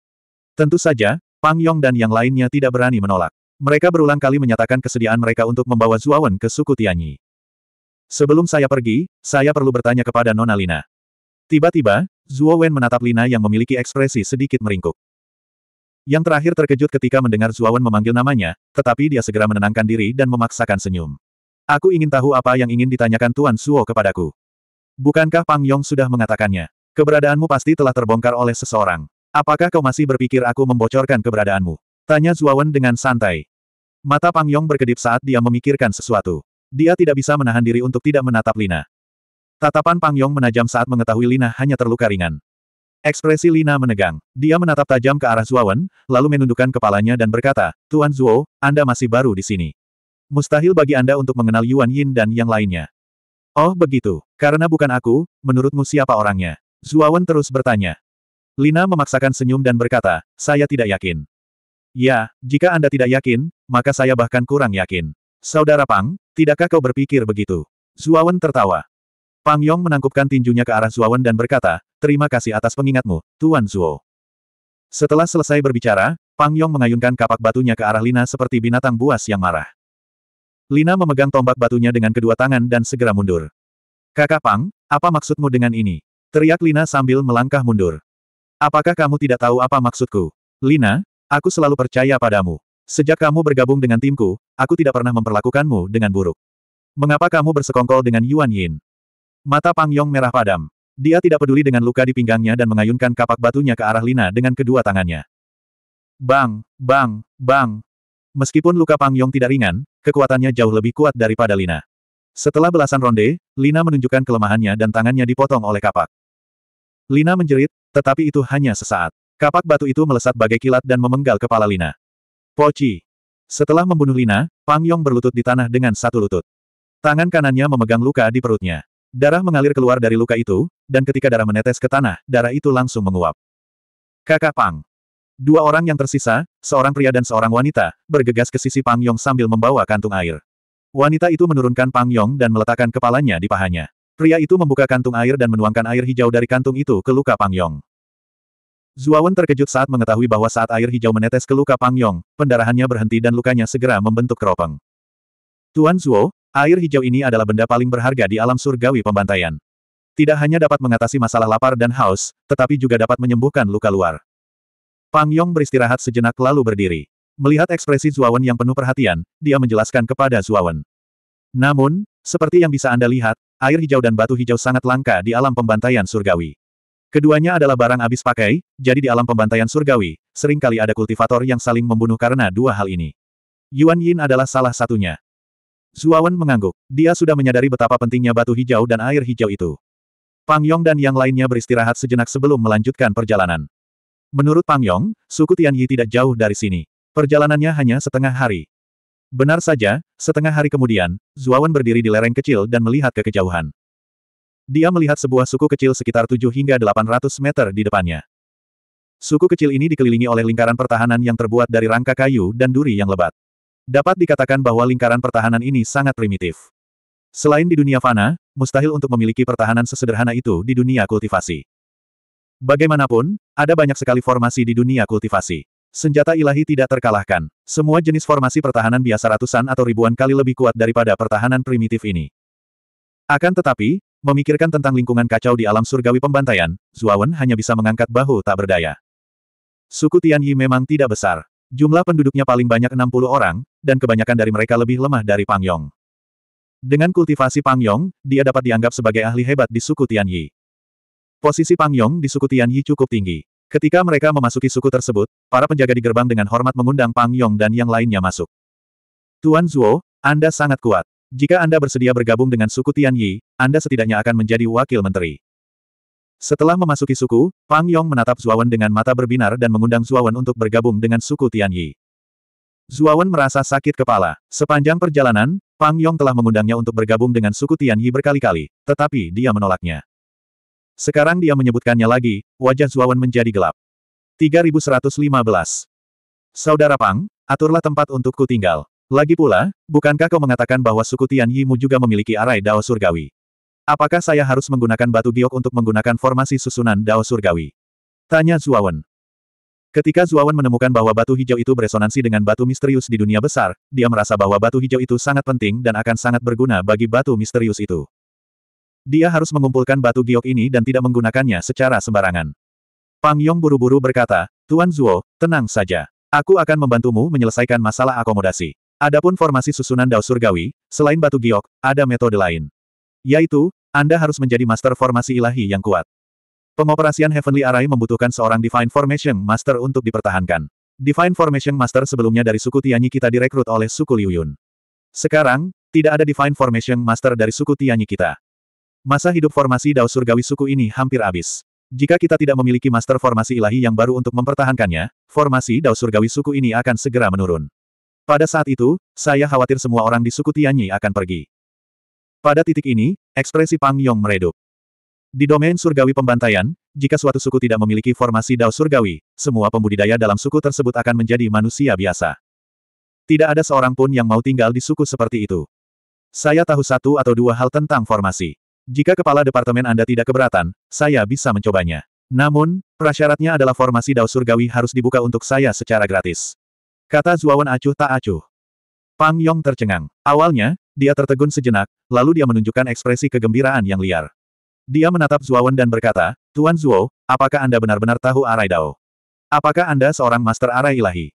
Tentu saja, Pang Yong dan yang lainnya tidak berani menolak. Mereka berulang kali menyatakan kesediaan mereka untuk membawa Zuawan ke suku Tianyi. Sebelum saya pergi, saya perlu bertanya kepada Nona Lina. Tiba-tiba, Zuo menatap Lina yang memiliki ekspresi sedikit meringkuk. Yang terakhir terkejut ketika mendengar Zuawan memanggil namanya, tetapi dia segera menenangkan diri dan memaksakan senyum. Aku ingin tahu apa yang ingin ditanyakan Tuan Suo kepadaku. Bukankah Pang Yong sudah mengatakannya? Keberadaanmu pasti telah terbongkar oleh seseorang. Apakah kau masih berpikir aku membocorkan keberadaanmu? Tanya Zuawan dengan santai. Mata Pang Yong berkedip saat dia memikirkan sesuatu. Dia tidak bisa menahan diri untuk tidak menatap Lina. Tatapan Pang Yong menajam saat mengetahui Lina hanya terluka ringan. Ekspresi Lina menegang. Dia menatap tajam ke arah Zuawan, lalu menundukkan kepalanya dan berkata, Tuan Zuo, Anda masih baru di sini. Mustahil bagi Anda untuk mengenal Yuan Yin dan yang lainnya. Oh begitu, karena bukan aku, menurutmu siapa orangnya? Zuawan terus bertanya. Lina memaksakan senyum dan berkata, saya tidak yakin. Ya, jika Anda tidak yakin, maka saya bahkan kurang yakin. Saudara Pang, tidakkah kau berpikir begitu? Zuawan tertawa. Pang Yong menangkupkan tinjunya ke arah Zuawan dan berkata, terima kasih atas pengingatmu, Tuan Zuo. Setelah selesai berbicara, Pang Yong mengayunkan kapak batunya ke arah Lina seperti binatang buas yang marah. Lina memegang tombak batunya dengan kedua tangan dan segera mundur. Kakak Pang, apa maksudmu dengan ini? Teriak Lina sambil melangkah mundur. Apakah kamu tidak tahu apa maksudku? Lina, aku selalu percaya padamu. Sejak kamu bergabung dengan timku, aku tidak pernah memperlakukanmu dengan buruk. Mengapa kamu bersekongkol dengan Yuan Yin? Mata Pang Yong merah padam. Dia tidak peduli dengan luka di pinggangnya dan mengayunkan kapak batunya ke arah Lina dengan kedua tangannya. Bang, bang, bang. Meskipun luka Pang Yong tidak ringan, kekuatannya jauh lebih kuat daripada Lina. Setelah belasan ronde, Lina menunjukkan kelemahannya dan tangannya dipotong oleh kapak. Lina menjerit, tetapi itu hanya sesaat. Kapak batu itu melesat bagai kilat dan memenggal kepala Lina. Poci. Setelah membunuh Lina, Pang Yong berlutut di tanah dengan satu lutut. Tangan kanannya memegang luka di perutnya. Darah mengalir keluar dari luka itu, dan ketika darah menetes ke tanah, darah itu langsung menguap. Kakak Pang. Dua orang yang tersisa, seorang pria dan seorang wanita, bergegas ke sisi Pang Yong sambil membawa kantung air. Wanita itu menurunkan Pang Yong dan meletakkan kepalanya di pahanya. Pria itu membuka kantung air dan menuangkan air hijau dari kantung itu ke luka Pang Yong. Zuawan terkejut saat mengetahui bahwa saat air hijau menetes ke luka Pang Yong, pendarahannya berhenti dan lukanya segera membentuk keropeng. Tuan Zuo, Air hijau ini adalah benda paling berharga di alam surgawi pembantaian. Tidak hanya dapat mengatasi masalah lapar dan haus, tetapi juga dapat menyembuhkan luka luar. Pang Yong beristirahat sejenak lalu berdiri. Melihat ekspresi Zuawan yang penuh perhatian, dia menjelaskan kepada Zuawan. Namun, seperti yang bisa Anda lihat, air hijau dan batu hijau sangat langka di alam pembantaian surgawi. Keduanya adalah barang habis pakai, jadi di alam pembantaian surgawi, seringkali ada kultivator yang saling membunuh karena dua hal ini. Yuan Yin adalah salah satunya. Zuawan mengangguk. Dia sudah menyadari betapa pentingnya batu hijau dan air hijau itu. Pang Yong dan yang lainnya beristirahat sejenak sebelum melanjutkan perjalanan. Menurut Pang Yong, suku Tianyi tidak jauh dari sini. Perjalanannya hanya setengah hari. Benar saja, setengah hari kemudian, Zuawan berdiri di lereng kecil dan melihat ke kejauhan. Dia melihat sebuah suku kecil sekitar 7 hingga 800 meter di depannya. Suku kecil ini dikelilingi oleh lingkaran pertahanan yang terbuat dari rangka kayu dan duri yang lebat. Dapat dikatakan bahwa lingkaran pertahanan ini sangat primitif. Selain di dunia fana, mustahil untuk memiliki pertahanan sesederhana itu di dunia kultivasi. Bagaimanapun, ada banyak sekali formasi di dunia kultivasi. Senjata ilahi tidak terkalahkan. Semua jenis formasi pertahanan biasa ratusan atau ribuan kali lebih kuat daripada pertahanan primitif ini. Akan tetapi, memikirkan tentang lingkungan kacau di alam surgawi pembantaian, Zuawan hanya bisa mengangkat bahu tak berdaya. Suku Tianyi memang tidak besar. Jumlah penduduknya paling banyak 60 orang, dan kebanyakan dari mereka lebih lemah dari Pang Yong. Dengan kultivasi Pang Yong, dia dapat dianggap sebagai ahli hebat di suku Tianyi. Posisi Pang Yong di suku Tianyi cukup tinggi. Ketika mereka memasuki suku tersebut, para penjaga di gerbang dengan hormat mengundang Pang Yong dan yang lainnya masuk. Tuan Zuo, Anda sangat kuat. Jika Anda bersedia bergabung dengan suku Tianyi, Anda setidaknya akan menjadi wakil menteri. Setelah memasuki suku, Pang Yong menatap Zuawan dengan mata berbinar dan mengundang Zuawan untuk bergabung dengan suku Tianyi. Zuawan merasa sakit kepala. Sepanjang perjalanan, Pang Yong telah mengundangnya untuk bergabung dengan suku Tianyi berkali-kali, tetapi dia menolaknya. Sekarang dia menyebutkannya lagi, wajah Zuawan menjadi gelap. 3115. Saudara Pang, aturlah tempat untukku tinggal. Lagi pula, bukankah kau mengatakan bahwa suku Tianyimu juga memiliki arai dao surgawi? Apakah saya harus menggunakan batu giok untuk menggunakan formasi susunan Dao Surgawi? Tanya Zuawan. Ketika Zuawan menemukan bahwa batu hijau itu beresonansi dengan batu misterius di dunia besar, dia merasa bahwa batu hijau itu sangat penting dan akan sangat berguna bagi batu misterius itu. Dia harus mengumpulkan batu giok ini dan tidak menggunakannya secara sembarangan. Pang Yong buru-buru berkata, Tuan Zuo, tenang saja. Aku akan membantumu menyelesaikan masalah akomodasi. Adapun formasi susunan Dao Surgawi, selain batu giok, ada metode lain. Yaitu, anda harus menjadi master formasi ilahi yang kuat. Pengoperasian Heavenly Array membutuhkan seorang Divine Formation Master untuk dipertahankan. Divine Formation Master sebelumnya dari suku Tianyi kita direkrut oleh suku Liuyun. Sekarang, tidak ada Divine Formation Master dari suku Tianyi kita. Masa hidup formasi Dao Surgawi suku ini hampir habis. Jika kita tidak memiliki master formasi ilahi yang baru untuk mempertahankannya, formasi Dao Surgawi suku ini akan segera menurun. Pada saat itu, saya khawatir semua orang di suku Tianyi akan pergi. Pada titik ini, ekspresi Pang Yong meredup. Di domain surgawi pembantaian, jika suatu suku tidak memiliki formasi dao surgawi, semua pembudidaya dalam suku tersebut akan menjadi manusia biasa. Tidak ada seorang pun yang mau tinggal di suku seperti itu. Saya tahu satu atau dua hal tentang formasi. Jika kepala departemen Anda tidak keberatan, saya bisa mencobanya. Namun, prasyaratnya adalah formasi dao surgawi harus dibuka untuk saya secara gratis. Kata Zuawan acuh tak acuh. Pang Yong tercengang. Awalnya, dia tertegun sejenak, lalu dia menunjukkan ekspresi kegembiraan yang liar. Dia menatap Zuowen dan berkata, Tuan Zuo, apakah Anda benar-benar tahu Arai Dao? Apakah Anda seorang Master Arai Ilahi?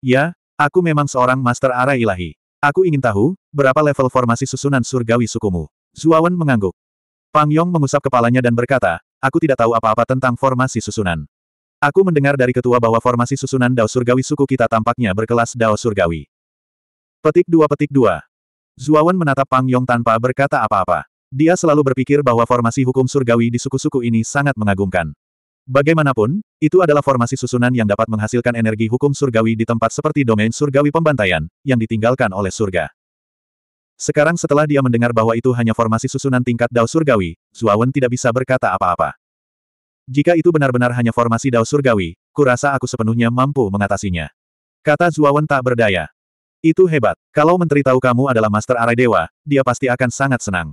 Ya, aku memang seorang Master Arai Ilahi. Aku ingin tahu, berapa level formasi susunan surgawi sukumu? Zuowen mengangguk. Pang Yong mengusap kepalanya dan berkata, aku tidak tahu apa-apa tentang formasi susunan. Aku mendengar dari ketua bahwa formasi susunan Dao Surgawi suku kita tampaknya berkelas Dao Surgawi. Petik 2 Petik 2 Zuawan menatap Pang Yong tanpa berkata apa-apa. Dia selalu berpikir bahwa formasi hukum surgawi di suku-suku ini sangat mengagumkan. Bagaimanapun, itu adalah formasi susunan yang dapat menghasilkan energi hukum surgawi di tempat seperti domain surgawi pembantaian, yang ditinggalkan oleh surga. Sekarang setelah dia mendengar bahwa itu hanya formasi susunan tingkat Dao surgawi, Zuawan tidak bisa berkata apa-apa. Jika itu benar-benar hanya formasi Dao surgawi, kurasa aku sepenuhnya mampu mengatasinya. Kata Zuawan tak berdaya. Itu hebat. Kalau menteri tahu kamu adalah Master Arai Dewa, dia pasti akan sangat senang.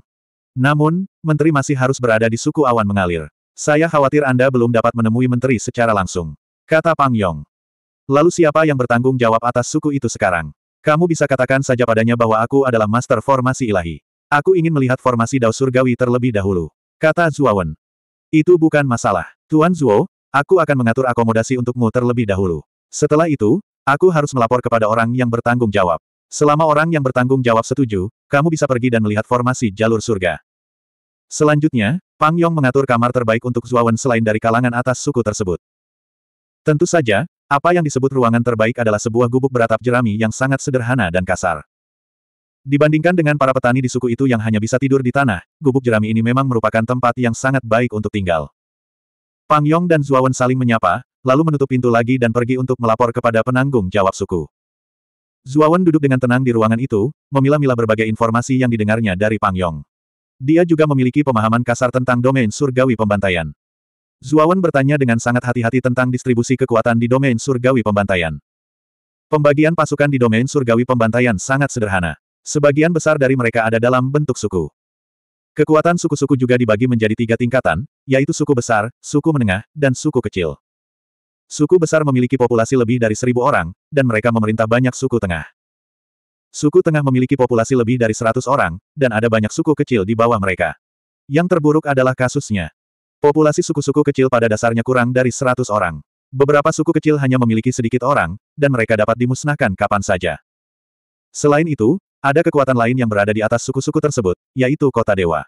Namun, menteri masih harus berada di suku awan mengalir. Saya khawatir Anda belum dapat menemui menteri secara langsung. Kata Pang Yong. Lalu siapa yang bertanggung jawab atas suku itu sekarang? Kamu bisa katakan saja padanya bahwa aku adalah Master Formasi Ilahi. Aku ingin melihat formasi Dao Surgawi terlebih dahulu. Kata Zuawan. Itu bukan masalah. Tuan Zuo, aku akan mengatur akomodasi untukmu terlebih dahulu. Setelah itu, Aku harus melapor kepada orang yang bertanggung jawab. Selama orang yang bertanggung jawab setuju, kamu bisa pergi dan melihat formasi jalur surga. Selanjutnya, Pang Yong mengatur kamar terbaik untuk Zuawan selain dari kalangan atas suku tersebut. Tentu saja, apa yang disebut ruangan terbaik adalah sebuah gubuk beratap jerami yang sangat sederhana dan kasar. Dibandingkan dengan para petani di suku itu yang hanya bisa tidur di tanah, gubuk jerami ini memang merupakan tempat yang sangat baik untuk tinggal. Pang Yong dan Zuawan saling menyapa, lalu menutup pintu lagi dan pergi untuk melapor kepada penanggung jawab suku. Zuawan duduk dengan tenang di ruangan itu, memilah-milah berbagai informasi yang didengarnya dari Pang Yong. Dia juga memiliki pemahaman kasar tentang domain surgawi pembantaian. Zuawan bertanya dengan sangat hati-hati tentang distribusi kekuatan di domain surgawi pembantaian. Pembagian pasukan di domain surgawi pembantaian sangat sederhana. Sebagian besar dari mereka ada dalam bentuk suku. Kekuatan suku-suku juga dibagi menjadi tiga tingkatan, yaitu suku besar, suku menengah, dan suku kecil. Suku besar memiliki populasi lebih dari seribu orang, dan mereka memerintah banyak suku tengah. Suku tengah memiliki populasi lebih dari seratus orang, dan ada banyak suku kecil di bawah mereka. Yang terburuk adalah kasusnya. Populasi suku-suku kecil pada dasarnya kurang dari seratus orang. Beberapa suku kecil hanya memiliki sedikit orang, dan mereka dapat dimusnahkan kapan saja. Selain itu, ada kekuatan lain yang berada di atas suku-suku tersebut, yaitu kota dewa.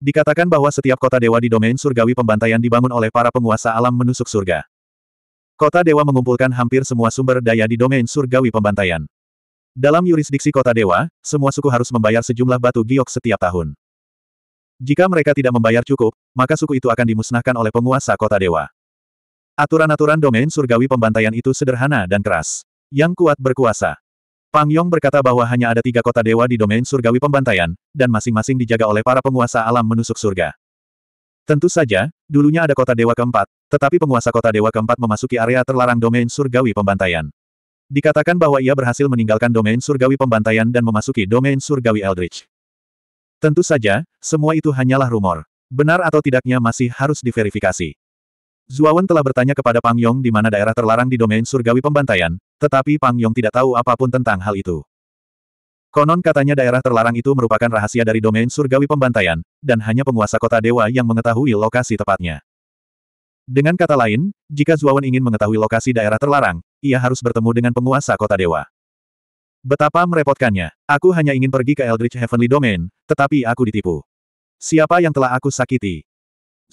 Dikatakan bahwa setiap kota dewa di domain surgawi pembantaian dibangun oleh para penguasa alam menusuk surga. Kota Dewa mengumpulkan hampir semua sumber daya di domain surgawi pembantaian. Dalam yurisdiksi Kota Dewa, semua suku harus membayar sejumlah batu giok setiap tahun. Jika mereka tidak membayar cukup, maka suku itu akan dimusnahkan oleh penguasa Kota Dewa. Aturan-aturan domain surgawi pembantaian itu sederhana dan keras. Yang kuat berkuasa. Pang Yong berkata bahwa hanya ada tiga kota dewa di domain surgawi pembantaian, dan masing-masing dijaga oleh para penguasa alam menusuk surga. Tentu saja, dulunya ada kota dewa keempat, tetapi penguasa kota dewa keempat memasuki area terlarang domain surgawi pembantaian. Dikatakan bahwa ia berhasil meninggalkan domain surgawi pembantaian dan memasuki domain surgawi Eldritch. Tentu saja, semua itu hanyalah rumor. Benar atau tidaknya masih harus diverifikasi. Zuawan telah bertanya kepada Pang Yong di mana daerah terlarang di domain surgawi pembantaian, tetapi Pang Yong tidak tahu apapun tentang hal itu. Konon katanya daerah terlarang itu merupakan rahasia dari domain surgawi pembantaian, dan hanya penguasa kota dewa yang mengetahui lokasi tepatnya. Dengan kata lain, jika Zuawan ingin mengetahui lokasi daerah terlarang, ia harus bertemu dengan penguasa kota dewa. Betapa merepotkannya. Aku hanya ingin pergi ke Eldritch Heavenly Domain, tetapi aku ditipu. Siapa yang telah aku sakiti?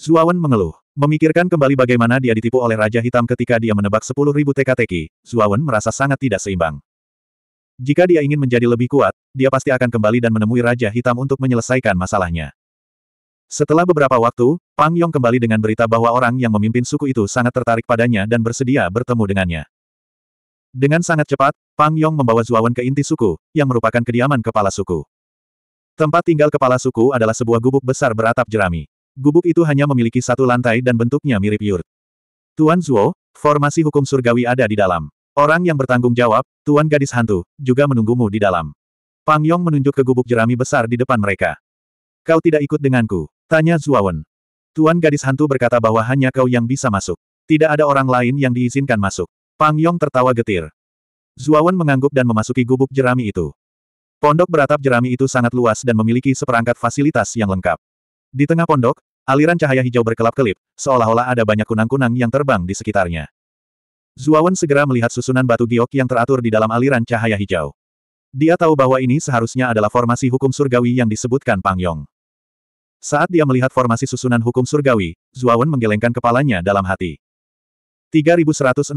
Zuawan mengeluh. Memikirkan kembali bagaimana dia ditipu oleh Raja Hitam ketika dia menebak 10.000 teka-teki, Zuawan merasa sangat tidak seimbang. Jika dia ingin menjadi lebih kuat, dia pasti akan kembali dan menemui Raja Hitam untuk menyelesaikan masalahnya. Setelah beberapa waktu, Pang Yong kembali dengan berita bahwa orang yang memimpin suku itu sangat tertarik padanya dan bersedia bertemu dengannya. Dengan sangat cepat, Pang Yong membawa Zuawan ke inti suku, yang merupakan kediaman kepala suku. Tempat tinggal kepala suku adalah sebuah gubuk besar beratap jerami. Gubuk itu hanya memiliki satu lantai dan bentuknya mirip yurt. Tuan Zuo, formasi hukum surgawi ada di dalam. Orang yang bertanggung jawab, Tuan Gadis Hantu, juga menunggumu di dalam. Pang Yong menunjuk ke gubuk jerami besar di depan mereka. Kau tidak ikut denganku, tanya Zuawan. Tuan Gadis Hantu berkata bahwa hanya kau yang bisa masuk. Tidak ada orang lain yang diizinkan masuk. Pang Yong tertawa getir. Zuawan mengangguk dan memasuki gubuk jerami itu. Pondok beratap jerami itu sangat luas dan memiliki seperangkat fasilitas yang lengkap. Di tengah pondok, aliran cahaya hijau berkelap-kelip, seolah-olah ada banyak kunang-kunang yang terbang di sekitarnya. Zuawan segera melihat susunan batu giok yang teratur di dalam aliran cahaya hijau. Dia tahu bahwa ini seharusnya adalah formasi hukum surgawi yang disebutkan Pang Yong. Saat dia melihat formasi susunan hukum surgawi, Zuawan menggelengkan kepalanya dalam hati. 3116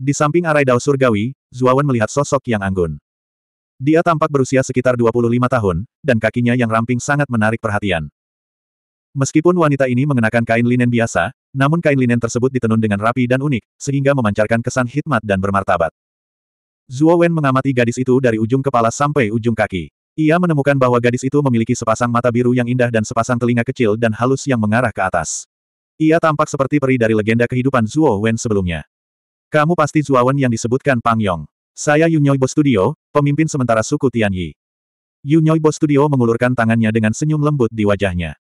Di samping arai dao surgawi, Zuawan melihat sosok yang anggun. Dia tampak berusia sekitar 25 tahun, dan kakinya yang ramping sangat menarik perhatian. Meskipun wanita ini mengenakan kain linen biasa, namun kain linen tersebut ditenun dengan rapi dan unik, sehingga memancarkan kesan hikmat dan bermartabat. Zuo Wen mengamati gadis itu dari ujung kepala sampai ujung kaki. Ia menemukan bahwa gadis itu memiliki sepasang mata biru yang indah dan sepasang telinga kecil dan halus yang mengarah ke atas. Ia tampak seperti peri dari legenda kehidupan Zuo Wen sebelumnya. Kamu pasti Zuo Wen yang disebutkan Pang Yong. Saya Yunyoi Nyoibo Studio, pemimpin sementara suku Tianyi. Yunyoi Nyoibo Studio mengulurkan tangannya dengan senyum lembut di wajahnya.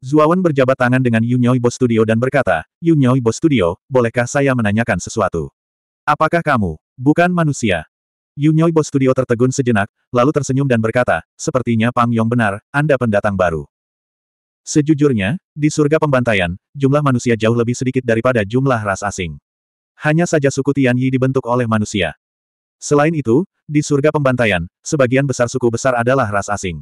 Zuawan berjabat tangan dengan Yunyoi Studio dan berkata, Yunyoi Studio, bolehkah saya menanyakan sesuatu? Apakah kamu, bukan manusia? Yunyoi Studio tertegun sejenak, lalu tersenyum dan berkata, sepertinya Pang Yong benar, Anda pendatang baru. Sejujurnya, di surga pembantaian, jumlah manusia jauh lebih sedikit daripada jumlah ras asing. Hanya saja suku Tianyi dibentuk oleh manusia. Selain itu, di surga pembantaian, sebagian besar suku besar adalah ras asing.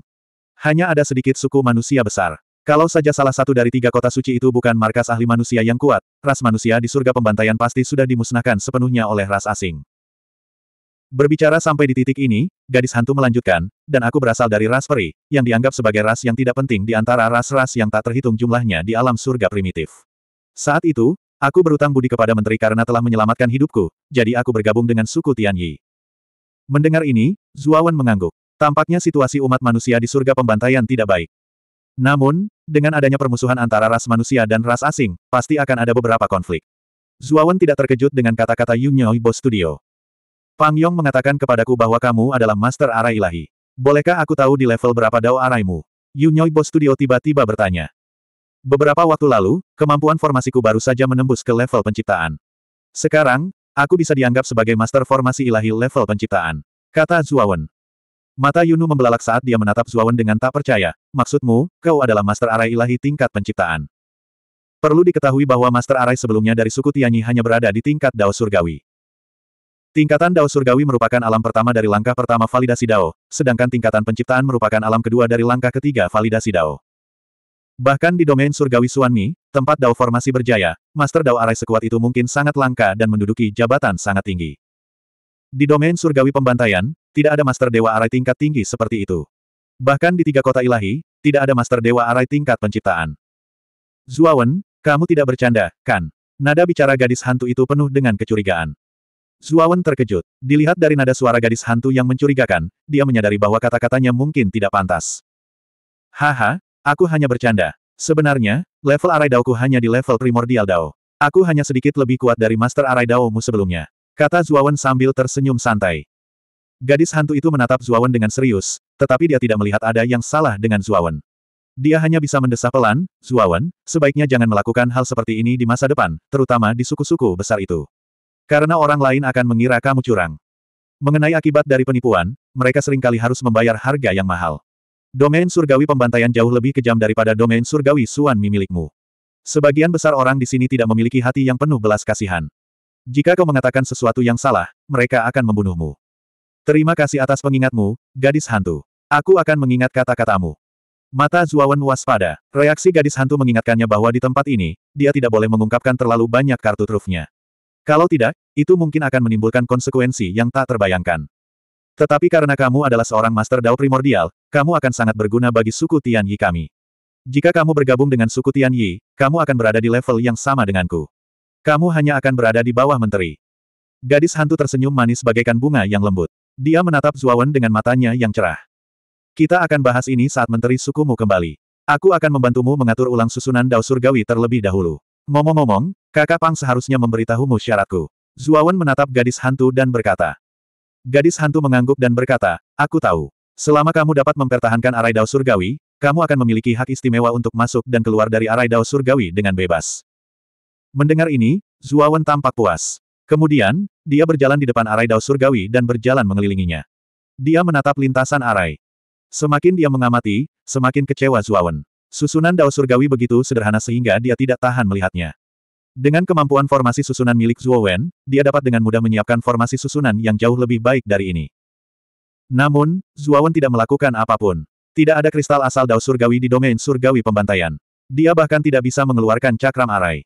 Hanya ada sedikit suku manusia besar. Kalau saja salah satu dari tiga kota suci itu bukan markas ahli manusia yang kuat, ras manusia di surga pembantaian pasti sudah dimusnahkan sepenuhnya oleh ras asing. Berbicara sampai di titik ini, gadis hantu melanjutkan, dan aku berasal dari ras peri, yang dianggap sebagai ras yang tidak penting di antara ras-ras yang tak terhitung jumlahnya di alam surga primitif. Saat itu, aku berutang budi kepada menteri karena telah menyelamatkan hidupku, jadi aku bergabung dengan suku Tianyi. Mendengar ini, Zuawan mengangguk. Tampaknya situasi umat manusia di surga pembantaian tidak baik. Namun, dengan adanya permusuhan antara ras manusia dan ras asing, pasti akan ada beberapa konflik. Zuawan tidak terkejut dengan kata-kata Yunyoi Bos Studio. Pang Yong mengatakan kepadaku bahwa kamu adalah Master Arai Ilahi. Bolehkah aku tahu di level berapa dao araimu? Yunyoi Bos Studio tiba-tiba bertanya. Beberapa waktu lalu, kemampuan formasiku baru saja menembus ke level penciptaan. Sekarang, aku bisa dianggap sebagai master formasi ilahi level penciptaan. Kata Zuawan. Mata Yunu membelalak saat dia menatap Zuawan dengan tak percaya. Maksudmu, kau adalah Master Arai Ilahi tingkat penciptaan. Perlu diketahui bahwa Master Arai sebelumnya dari suku Tianyi hanya berada di tingkat Dao Surgawi. Tingkatan Dao Surgawi merupakan alam pertama dari langkah pertama validasi Dao, sedangkan tingkatan penciptaan merupakan alam kedua dari langkah ketiga validasi Dao. Bahkan di domain Surgawi Suanmi, tempat Dao formasi berjaya, Master Dao Arai sekuat itu mungkin sangat langka dan menduduki jabatan sangat tinggi. Di domain surgawi pembantaian, tidak ada master dewa arai tingkat tinggi seperti itu. Bahkan di tiga kota ilahi, tidak ada master dewa arai tingkat penciptaan. Zuawan, kamu tidak bercanda, kan? Nada bicara gadis hantu itu penuh dengan kecurigaan. Zuawan terkejut. Dilihat dari nada suara gadis hantu yang mencurigakan, dia menyadari bahwa kata-katanya mungkin tidak pantas. Haha, aku hanya bercanda. Sebenarnya, level arai dauku hanya di level primordial dao. Aku hanya sedikit lebih kuat dari master arai mu sebelumnya. Kata Zuawan sambil tersenyum santai. Gadis hantu itu menatap Zuawan dengan serius, tetapi dia tidak melihat ada yang salah dengan Zuawan. Dia hanya bisa mendesah pelan, Zuawan, sebaiknya jangan melakukan hal seperti ini di masa depan, terutama di suku-suku besar itu. Karena orang lain akan mengira kamu curang. Mengenai akibat dari penipuan, mereka seringkali harus membayar harga yang mahal. Domain surgawi pembantaian jauh lebih kejam daripada domain surgawi suan milikmu. Sebagian besar orang di sini tidak memiliki hati yang penuh belas kasihan. Jika kau mengatakan sesuatu yang salah, mereka akan membunuhmu. Terima kasih atas pengingatmu, gadis hantu. Aku akan mengingat kata-katamu. Mata Zuawan waspada. Reaksi gadis hantu mengingatkannya bahwa di tempat ini, dia tidak boleh mengungkapkan terlalu banyak kartu trufnya. Kalau tidak, itu mungkin akan menimbulkan konsekuensi yang tak terbayangkan. Tetapi karena kamu adalah seorang master dao primordial, kamu akan sangat berguna bagi suku Tian Yi kami. Jika kamu bergabung dengan suku Tian Yi, kamu akan berada di level yang sama denganku. Kamu hanya akan berada di bawah menteri. Gadis hantu tersenyum manis bagaikan bunga yang lembut. Dia menatap Zuawan dengan matanya yang cerah. Kita akan bahas ini saat menteri sukumu kembali. Aku akan membantumu mengatur ulang susunan dao surgawi terlebih dahulu. Ngomong-ngomong, kakak Pang seharusnya memberitahumu syaratku. Zuawan menatap gadis hantu dan berkata. Gadis hantu mengangguk dan berkata, aku tahu. Selama kamu dapat mempertahankan arai dao surgawi, kamu akan memiliki hak istimewa untuk masuk dan keluar dari arai dao surgawi dengan bebas. Mendengar ini, Zuawan tampak puas. Kemudian, dia berjalan di depan arai Dao Surgawi dan berjalan mengelilinginya. Dia menatap lintasan arai. Semakin dia mengamati, semakin kecewa Zuawan. Susunan Dao Surgawi begitu sederhana sehingga dia tidak tahan melihatnya. Dengan kemampuan formasi susunan milik Zuowen, dia dapat dengan mudah menyiapkan formasi susunan yang jauh lebih baik dari ini. Namun, Zuawan tidak melakukan apapun. Tidak ada kristal asal Dao Surgawi di domain Surgawi pembantaian. Dia bahkan tidak bisa mengeluarkan cakram arai.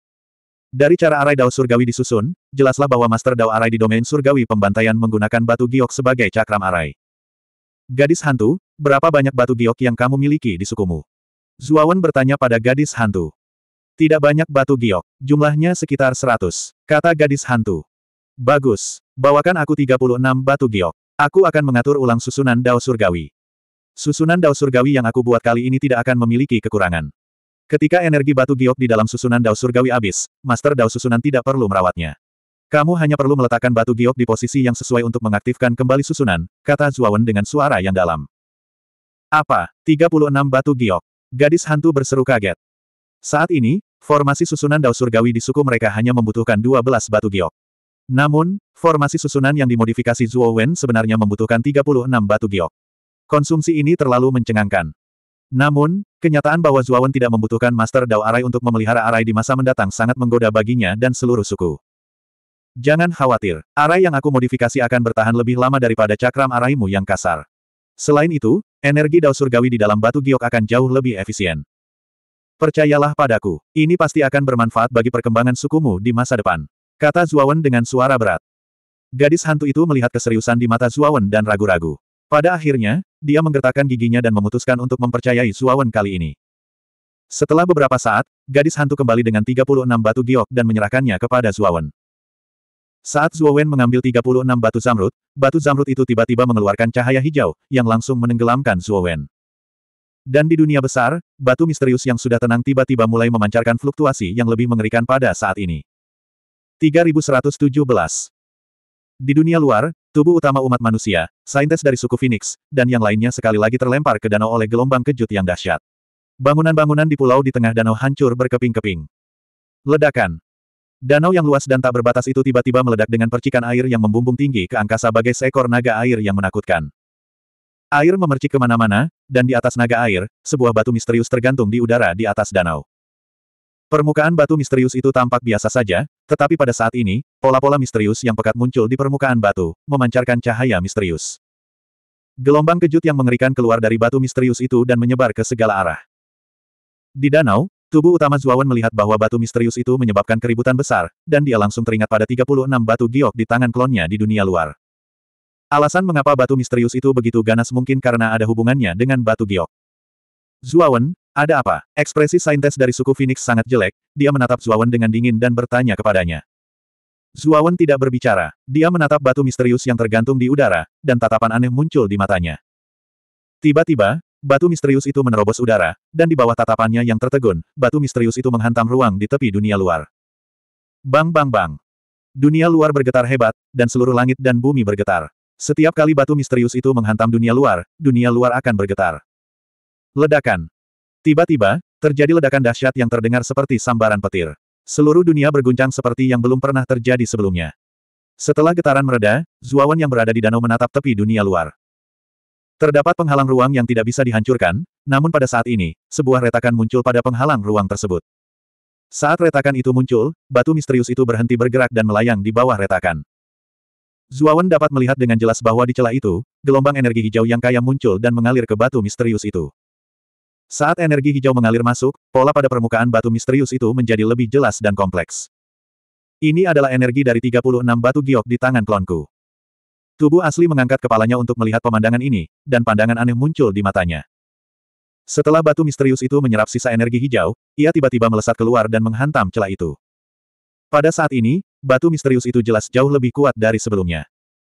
Dari cara arai Dao Surgawi disusun, jelaslah bahwa Master Dao Arai di domain Surgawi pembantaian menggunakan batu giok sebagai cakram arai. Gadis hantu, berapa banyak batu giok yang kamu miliki di sukumu? Zuawan bertanya pada gadis hantu. Tidak banyak batu giok, jumlahnya sekitar 100, kata gadis hantu. Bagus, bawakan aku 36 batu giok. Aku akan mengatur ulang susunan Dao Surgawi. Susunan Dao Surgawi yang aku buat kali ini tidak akan memiliki kekurangan. Ketika energi batu giok di dalam susunan dao surgawi habis, Master Dao susunan tidak perlu merawatnya. Kamu hanya perlu meletakkan batu giok di posisi yang sesuai untuk mengaktifkan kembali susunan, kata Zuawan dengan suara yang dalam. Apa? 36 batu giok. Gadis hantu berseru kaget. Saat ini, formasi susunan dao surgawi di suku mereka hanya membutuhkan 12 batu giok. Namun, formasi susunan yang dimodifikasi Zuo Wen sebenarnya membutuhkan 36 batu giok. Konsumsi ini terlalu mencengangkan. Namun, kenyataan bahwa Zuawan tidak membutuhkan Master Dao Arai untuk memelihara Arai di masa mendatang sangat menggoda baginya dan seluruh suku. Jangan khawatir, Arai yang aku modifikasi akan bertahan lebih lama daripada cakram Araimu yang kasar. Selain itu, energi Dao Surgawi di dalam batu giok akan jauh lebih efisien. Percayalah padaku, ini pasti akan bermanfaat bagi perkembangan sukumu di masa depan. Kata Zuawan dengan suara berat. Gadis hantu itu melihat keseriusan di mata Zuawan dan ragu-ragu. Pada akhirnya, dia menggertakkan giginya dan memutuskan untuk mempercayai Suawan kali ini. Setelah beberapa saat, gadis hantu kembali dengan 36 batu giok dan menyerahkannya kepada Suawan. Saat Zuowen mengambil 36 batu zamrud, batu zamrud itu tiba-tiba mengeluarkan cahaya hijau, yang langsung menenggelamkan Zuowen. Dan di dunia besar, batu misterius yang sudah tenang tiba-tiba mulai memancarkan fluktuasi yang lebih mengerikan pada saat ini. 3117 Di dunia luar, Tubuh utama umat manusia, saintes dari suku Phoenix, dan yang lainnya sekali lagi terlempar ke danau oleh gelombang kejut yang dahsyat. Bangunan-bangunan di pulau di tengah danau hancur berkeping-keping. Ledakan. Danau yang luas dan tak berbatas itu tiba-tiba meledak dengan percikan air yang membumbung tinggi ke angkasa bagai seekor naga air yang menakutkan. Air memercik kemana-mana, dan di atas naga air, sebuah batu misterius tergantung di udara di atas danau. Permukaan batu misterius itu tampak biasa saja, tetapi pada saat ini, pola-pola misterius yang pekat muncul di permukaan batu, memancarkan cahaya misterius. Gelombang kejut yang mengerikan keluar dari batu misterius itu dan menyebar ke segala arah. Di danau, tubuh utama Zuawan melihat bahwa batu misterius itu menyebabkan keributan besar, dan dia langsung teringat pada 36 batu giok di tangan klonnya di dunia luar. Alasan mengapa batu misterius itu begitu ganas mungkin karena ada hubungannya dengan batu giok. Zuawan, ada apa? Ekspresi saintes dari suku Phoenix sangat jelek, dia menatap Zuawan dengan dingin dan bertanya kepadanya. Zuawan tidak berbicara, dia menatap batu misterius yang tergantung di udara, dan tatapan aneh muncul di matanya. Tiba-tiba, batu misterius itu menerobos udara, dan di bawah tatapannya yang tertegun, batu misterius itu menghantam ruang di tepi dunia luar. Bang bang bang. Dunia luar bergetar hebat, dan seluruh langit dan bumi bergetar. Setiap kali batu misterius itu menghantam dunia luar, dunia luar akan bergetar. Ledakan, Tiba-tiba, terjadi ledakan dahsyat yang terdengar seperti sambaran petir. Seluruh dunia berguncang seperti yang belum pernah terjadi sebelumnya. Setelah getaran mereda, Zuawan yang berada di danau menatap tepi dunia luar. Terdapat penghalang ruang yang tidak bisa dihancurkan, namun pada saat ini, sebuah retakan muncul pada penghalang ruang tersebut. Saat retakan itu muncul, batu misterius itu berhenti bergerak dan melayang di bawah retakan. Zuawan dapat melihat dengan jelas bahwa di celah itu, gelombang energi hijau yang kaya muncul dan mengalir ke batu misterius itu. Saat energi hijau mengalir masuk, pola pada permukaan batu misterius itu menjadi lebih jelas dan kompleks. Ini adalah energi dari 36 batu giok di tangan klonku. Tubuh asli mengangkat kepalanya untuk melihat pemandangan ini, dan pandangan aneh muncul di matanya. Setelah batu misterius itu menyerap sisa energi hijau, ia tiba-tiba melesat keluar dan menghantam celah itu. Pada saat ini, batu misterius itu jelas jauh lebih kuat dari sebelumnya.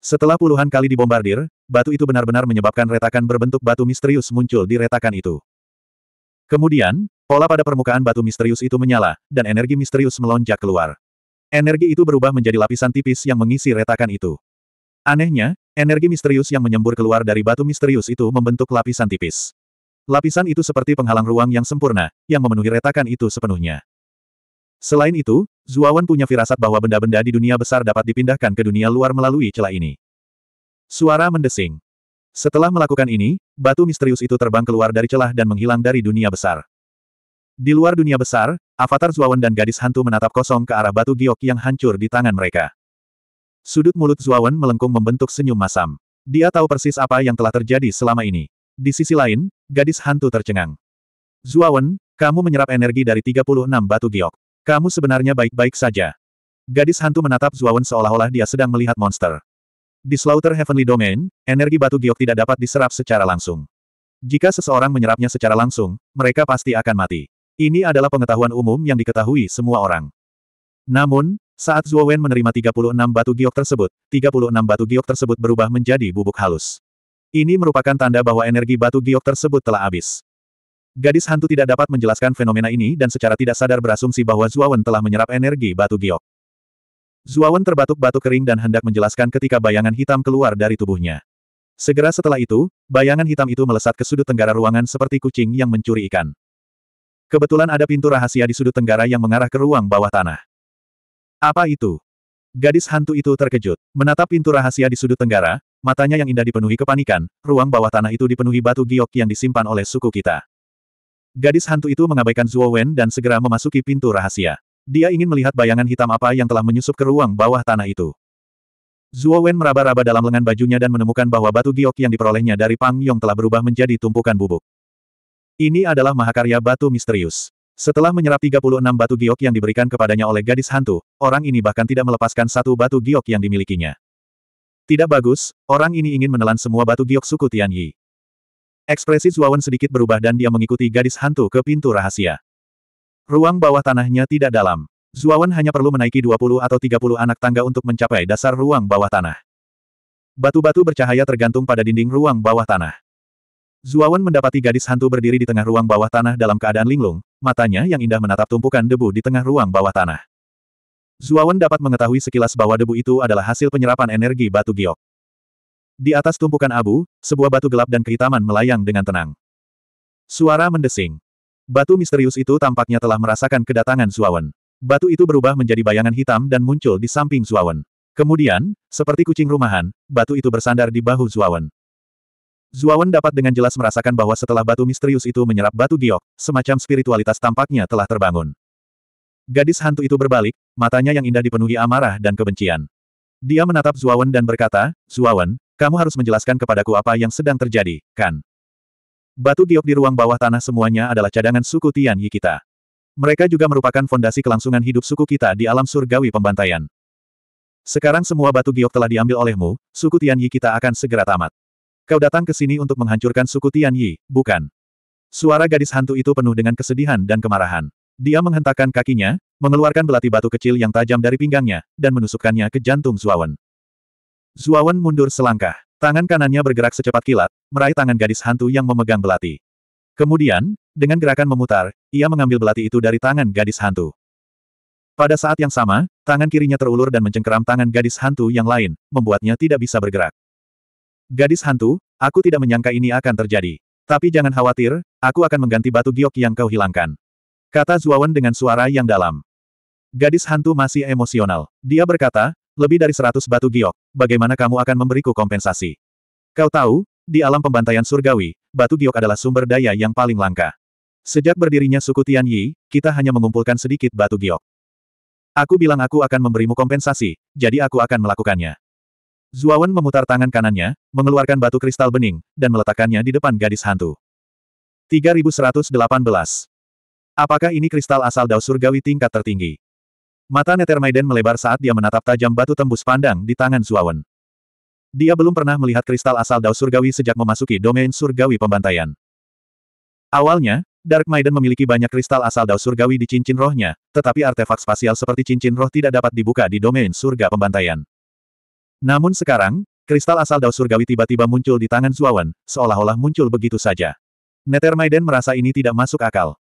Setelah puluhan kali dibombardir, batu itu benar-benar menyebabkan retakan berbentuk batu misterius muncul di retakan itu. Kemudian, pola pada permukaan batu misterius itu menyala, dan energi misterius melonjak keluar. Energi itu berubah menjadi lapisan tipis yang mengisi retakan itu. Anehnya, energi misterius yang menyembur keluar dari batu misterius itu membentuk lapisan tipis. Lapisan itu seperti penghalang ruang yang sempurna, yang memenuhi retakan itu sepenuhnya. Selain itu, Zuawan punya firasat bahwa benda-benda di dunia besar dapat dipindahkan ke dunia luar melalui celah ini. Suara mendesing. Setelah melakukan ini, batu misterius itu terbang keluar dari celah dan menghilang dari dunia besar. Di luar dunia besar, avatar Zuawan dan gadis hantu menatap kosong ke arah batu giok yang hancur di tangan mereka. Sudut mulut Zuawan melengkung membentuk senyum masam. Dia tahu persis apa yang telah terjadi selama ini. Di sisi lain, gadis hantu tercengang. Zuawan, kamu menyerap energi dari 36 batu giok. Kamu sebenarnya baik-baik saja. Gadis hantu menatap Zuawan seolah-olah dia sedang melihat monster. Di Slaughter Heavenly Domain, energi batu giok tidak dapat diserap secara langsung. Jika seseorang menyerapnya secara langsung, mereka pasti akan mati. Ini adalah pengetahuan umum yang diketahui semua orang. Namun, saat Zhuo Wen menerima 36 batu giok tersebut, 36 batu giok tersebut berubah menjadi bubuk halus. Ini merupakan tanda bahwa energi batu giok tersebut telah habis. Gadis hantu tidak dapat menjelaskan fenomena ini dan secara tidak sadar berasumsi bahwa Zhuo Wen telah menyerap energi batu giok. Zuawan terbatuk-batuk kering dan hendak menjelaskan ketika bayangan hitam keluar dari tubuhnya. Segera setelah itu, bayangan hitam itu melesat ke sudut tenggara ruangan seperti kucing yang mencuri ikan. Kebetulan ada pintu rahasia di sudut tenggara yang mengarah ke ruang bawah tanah. Apa itu? Gadis hantu itu terkejut, menatap pintu rahasia di sudut tenggara, matanya yang indah dipenuhi kepanikan, ruang bawah tanah itu dipenuhi batu giok yang disimpan oleh suku kita. Gadis hantu itu mengabaikan Zuo Wen dan segera memasuki pintu rahasia. Dia ingin melihat bayangan hitam apa yang telah menyusup ke ruang bawah tanah itu. Zuo Wen meraba-raba dalam lengan bajunya dan menemukan bahwa batu giok yang diperolehnya dari Pang Yong telah berubah menjadi tumpukan bubuk. Ini adalah mahakarya batu misterius. Setelah menyerap 36 batu giok yang diberikan kepadanya oleh gadis hantu, orang ini bahkan tidak melepaskan satu batu giok yang dimilikinya. Tidak bagus, orang ini ingin menelan semua batu giok suku Tian Yi. Ekspresi Wen sedikit berubah dan dia mengikuti gadis hantu ke pintu rahasia. Ruang bawah tanahnya tidak dalam. Zuawan hanya perlu menaiki 20 atau 30 anak tangga untuk mencapai dasar ruang bawah tanah. Batu-batu bercahaya tergantung pada dinding ruang bawah tanah. Zuawan mendapati gadis hantu berdiri di tengah ruang bawah tanah dalam keadaan linglung, matanya yang indah menatap tumpukan debu di tengah ruang bawah tanah. Zuawan dapat mengetahui sekilas bahwa debu itu adalah hasil penyerapan energi batu giok. Di atas tumpukan abu, sebuah batu gelap dan kehitaman melayang dengan tenang. Suara mendesing. Batu misterius itu tampaknya telah merasakan kedatangan Suawan. Batu itu berubah menjadi bayangan hitam dan muncul di samping Suawan. Kemudian, seperti kucing rumahan, batu itu bersandar di bahu Zuawan. Zuawan dapat dengan jelas merasakan bahwa setelah batu misterius itu menyerap batu giok, semacam spiritualitas tampaknya telah terbangun. Gadis hantu itu berbalik, matanya yang indah dipenuhi amarah dan kebencian. Dia menatap Zuawan dan berkata, Zuawan, kamu harus menjelaskan kepadaku apa yang sedang terjadi, kan? Batu giok di ruang bawah tanah semuanya adalah cadangan suku Tian Yi kita. Mereka juga merupakan fondasi kelangsungan hidup suku kita di alam surgawi pembantaian. Sekarang semua batu giok telah diambil olehmu, suku Tian Yi kita akan segera tamat. Kau datang ke sini untuk menghancurkan suku Tian Yi, bukan? Suara gadis hantu itu penuh dengan kesedihan dan kemarahan. Dia menghentakkan kakinya, mengeluarkan belati batu kecil yang tajam dari pinggangnya, dan menusukkannya ke jantung Zuawan. Zuawan mundur selangkah. Tangan kanannya bergerak secepat kilat, meraih tangan gadis hantu yang memegang belati. Kemudian, dengan gerakan memutar, ia mengambil belati itu dari tangan gadis hantu. Pada saat yang sama, tangan kirinya terulur dan mencengkeram tangan gadis hantu yang lain, membuatnya tidak bisa bergerak. Gadis hantu, aku tidak menyangka ini akan terjadi. Tapi jangan khawatir, aku akan mengganti batu giok yang kau hilangkan. Kata Zuawan dengan suara yang dalam. Gadis hantu masih emosional. Dia berkata, lebih dari seratus batu giok, bagaimana kamu akan memberiku kompensasi? Kau tahu, di alam pembantaian surgawi, batu giok adalah sumber daya yang paling langka. Sejak berdirinya suku Tian Yi, kita hanya mengumpulkan sedikit batu giok. Aku bilang aku akan memberimu kompensasi, jadi aku akan melakukannya. Zuawan memutar tangan kanannya, mengeluarkan batu kristal bening, dan meletakkannya di depan gadis hantu. 3118. Apakah ini kristal asal dao surgawi tingkat tertinggi? Mata Netermaiden melebar saat dia menatap tajam batu tembus pandang di tangan Zuawan. Dia belum pernah melihat kristal asal Dao Surgawi sejak memasuki domain Surgawi pembantaian. Awalnya, Dark Maiden memiliki banyak kristal asal Dao Surgawi di cincin rohnya, tetapi artefak spasial seperti cincin roh tidak dapat dibuka di domain surga pembantaian. Namun sekarang, kristal asal Dao Surgawi tiba-tiba muncul di tangan Zuawan, seolah-olah muncul begitu saja. Netermaiden merasa ini tidak masuk akal.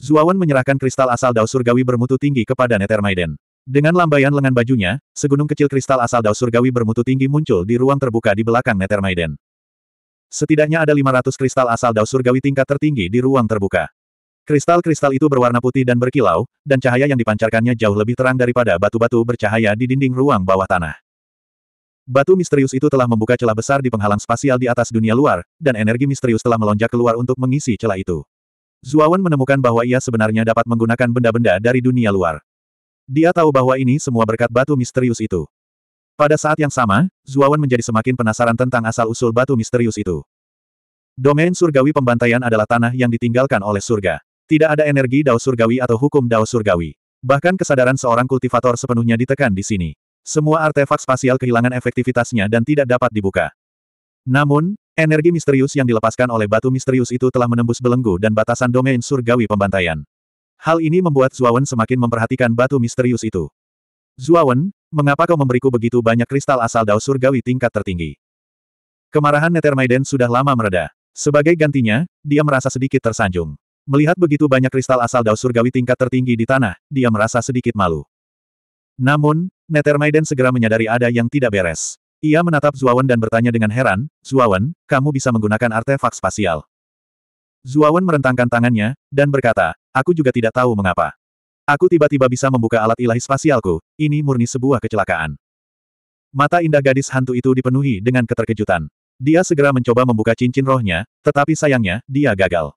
Zuawan menyerahkan kristal asal dao surgawi bermutu tinggi kepada Netermaiden. Dengan lambaian lengan bajunya, segunung kecil kristal asal dao surgawi bermutu tinggi muncul di ruang terbuka di belakang Netermaiden. Setidaknya ada 500 kristal asal dao surgawi tingkat tertinggi di ruang terbuka. Kristal-kristal itu berwarna putih dan berkilau, dan cahaya yang dipancarkannya jauh lebih terang daripada batu-batu bercahaya di dinding ruang bawah tanah. Batu misterius itu telah membuka celah besar di penghalang spasial di atas dunia luar, dan energi misterius telah melonjak keluar untuk mengisi celah itu. Zuawan menemukan bahwa ia sebenarnya dapat menggunakan benda-benda dari dunia luar. Dia tahu bahwa ini semua berkat batu misterius itu. Pada saat yang sama, Zuawan menjadi semakin penasaran tentang asal-usul batu misterius itu. Domain surgawi pembantaian adalah tanah yang ditinggalkan oleh surga. Tidak ada energi dao surgawi atau hukum dao surgawi. Bahkan kesadaran seorang kultivator sepenuhnya ditekan di sini. Semua artefak spasial kehilangan efektivitasnya dan tidak dapat dibuka. Namun, Energi misterius yang dilepaskan oleh batu misterius itu telah menembus belenggu dan batasan domain surgawi pembantaian. Hal ini membuat Zuawan semakin memperhatikan batu misterius itu. Zuawan, mengapa kau memberiku begitu banyak kristal asal dao surgawi tingkat tertinggi? Kemarahan Netermaiden sudah lama mereda. Sebagai gantinya, dia merasa sedikit tersanjung. Melihat begitu banyak kristal asal dao surgawi tingkat tertinggi di tanah, dia merasa sedikit malu. Namun, Netermaiden segera menyadari ada yang tidak beres. Ia menatap Zuawan dan bertanya dengan heran, Zuawan, kamu bisa menggunakan artefak spasial. Zuawan merentangkan tangannya, dan berkata, aku juga tidak tahu mengapa. Aku tiba-tiba bisa membuka alat ilahi spasialku, ini murni sebuah kecelakaan. Mata indah gadis hantu itu dipenuhi dengan keterkejutan. Dia segera mencoba membuka cincin rohnya, tetapi sayangnya, dia gagal.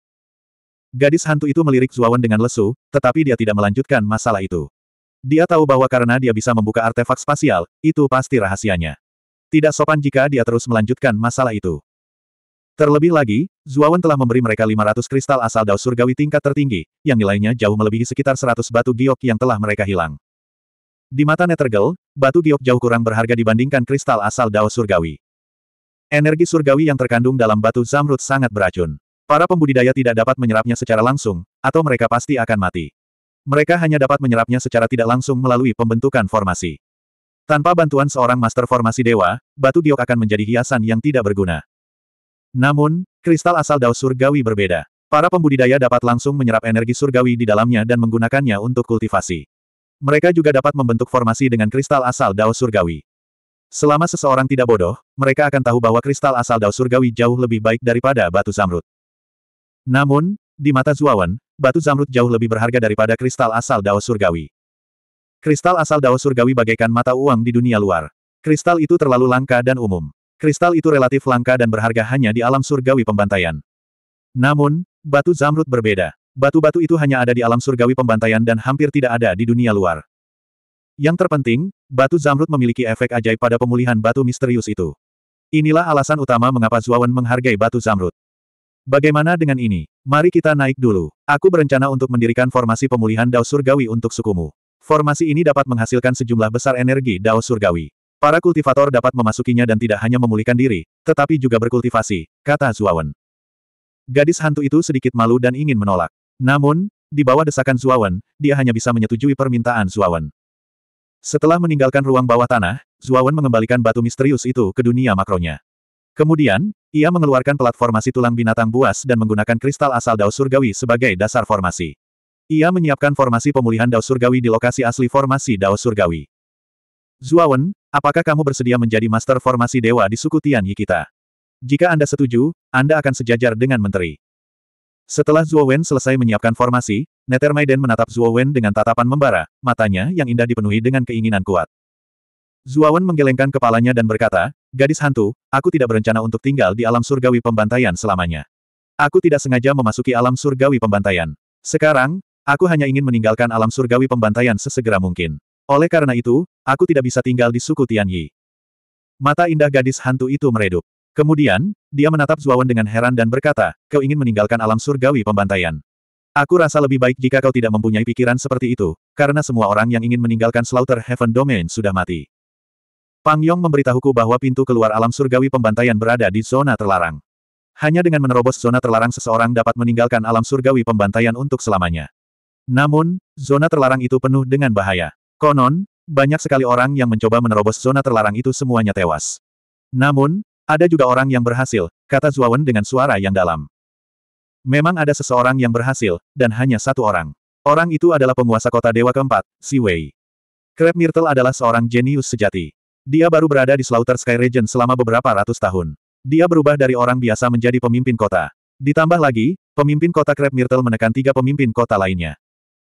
Gadis hantu itu melirik Zuawan dengan lesu, tetapi dia tidak melanjutkan masalah itu. Dia tahu bahwa karena dia bisa membuka artefak spasial, itu pasti rahasianya. Tidak sopan jika dia terus melanjutkan masalah itu. Terlebih lagi, Zuawan telah memberi mereka 500 kristal asal Dao Surgawi tingkat tertinggi, yang nilainya jauh melebihi sekitar 100 batu giok yang telah mereka hilang. Di mata Netergel, batu giok jauh kurang berharga dibandingkan kristal asal Dao Surgawi. Energi surgawi yang terkandung dalam batu zamrud sangat beracun. Para pembudidaya tidak dapat menyerapnya secara langsung, atau mereka pasti akan mati. Mereka hanya dapat menyerapnya secara tidak langsung melalui pembentukan formasi. Tanpa bantuan seorang master formasi dewa, batu giok akan menjadi hiasan yang tidak berguna. Namun, kristal asal Dao Surgawi berbeda. Para pembudidaya dapat langsung menyerap energi surgawi di dalamnya dan menggunakannya untuk kultivasi. Mereka juga dapat membentuk formasi dengan kristal asal Dao Surgawi. Selama seseorang tidak bodoh, mereka akan tahu bahwa kristal asal Dao Surgawi jauh lebih baik daripada batu zamrud. Namun, di mata Zuawan, batu zamrud jauh lebih berharga daripada kristal asal Dao Surgawi. Kristal asal Dao Surgawi bagaikan mata uang di dunia luar. Kristal itu terlalu langka dan umum. Kristal itu relatif langka dan berharga hanya di alam surgawi pembantaian. Namun, batu zamrud berbeda. Batu-batu itu hanya ada di alam surgawi pembantaian dan hampir tidak ada di dunia luar. Yang terpenting, batu zamrud memiliki efek ajaib pada pemulihan batu misterius itu. Inilah alasan utama mengapa Zuawan menghargai batu zamrud. Bagaimana dengan ini? Mari kita naik dulu. Aku berencana untuk mendirikan formasi pemulihan Dao Surgawi untuk sukumu. Formasi ini dapat menghasilkan sejumlah besar energi Dao Surgawi. Para kultivator dapat memasukinya dan tidak hanya memulihkan diri, tetapi juga berkultivasi, kata Zuawan. Gadis hantu itu sedikit malu dan ingin menolak. Namun, di bawah desakan Zuawan, dia hanya bisa menyetujui permintaan Zuawan. Setelah meninggalkan ruang bawah tanah, Zuawan mengembalikan batu misterius itu ke dunia makronya. Kemudian, ia mengeluarkan platformasi tulang binatang buas dan menggunakan kristal asal Dao Surgawi sebagai dasar formasi. Ia menyiapkan formasi pemulihan Dao Surgawi di lokasi asli formasi Dao Surgawi. Zuawan, apakah kamu bersedia menjadi master formasi dewa di suku Tian Yi kita? Jika Anda setuju, Anda akan sejajar dengan menteri. Setelah Zuowen selesai menyiapkan formasi, Nether Maiden menatap Zuowen dengan tatapan membara, matanya yang indah dipenuhi dengan keinginan kuat. Zuawan menggelengkan kepalanya dan berkata, Gadis hantu, aku tidak berencana untuk tinggal di alam surgawi pembantaian selamanya. Aku tidak sengaja memasuki alam surgawi pembantaian. Sekarang, Aku hanya ingin meninggalkan alam surgawi pembantaian sesegera mungkin. Oleh karena itu, aku tidak bisa tinggal di suku Tianyi. Mata indah gadis hantu itu meredup. Kemudian, dia menatap Zuawan dengan heran dan berkata, kau ingin meninggalkan alam surgawi pembantaian. Aku rasa lebih baik jika kau tidak mempunyai pikiran seperti itu, karena semua orang yang ingin meninggalkan Slaughter Heaven Domain sudah mati. Pang Yong memberitahuku bahwa pintu keluar alam surgawi pembantaian berada di zona terlarang. Hanya dengan menerobos zona terlarang seseorang dapat meninggalkan alam surgawi pembantaian untuk selamanya. Namun, zona terlarang itu penuh dengan bahaya. Konon, banyak sekali orang yang mencoba menerobos zona terlarang itu semuanya tewas. Namun, ada juga orang yang berhasil, kata Zuawan dengan suara yang dalam. Memang ada seseorang yang berhasil, dan hanya satu orang. Orang itu adalah penguasa kota dewa keempat, Si Wei. Crab Myrtle adalah seorang jenius sejati. Dia baru berada di Slaughter Sky Region selama beberapa ratus tahun. Dia berubah dari orang biasa menjadi pemimpin kota. Ditambah lagi, pemimpin kota Crab Myrtle menekan tiga pemimpin kota lainnya.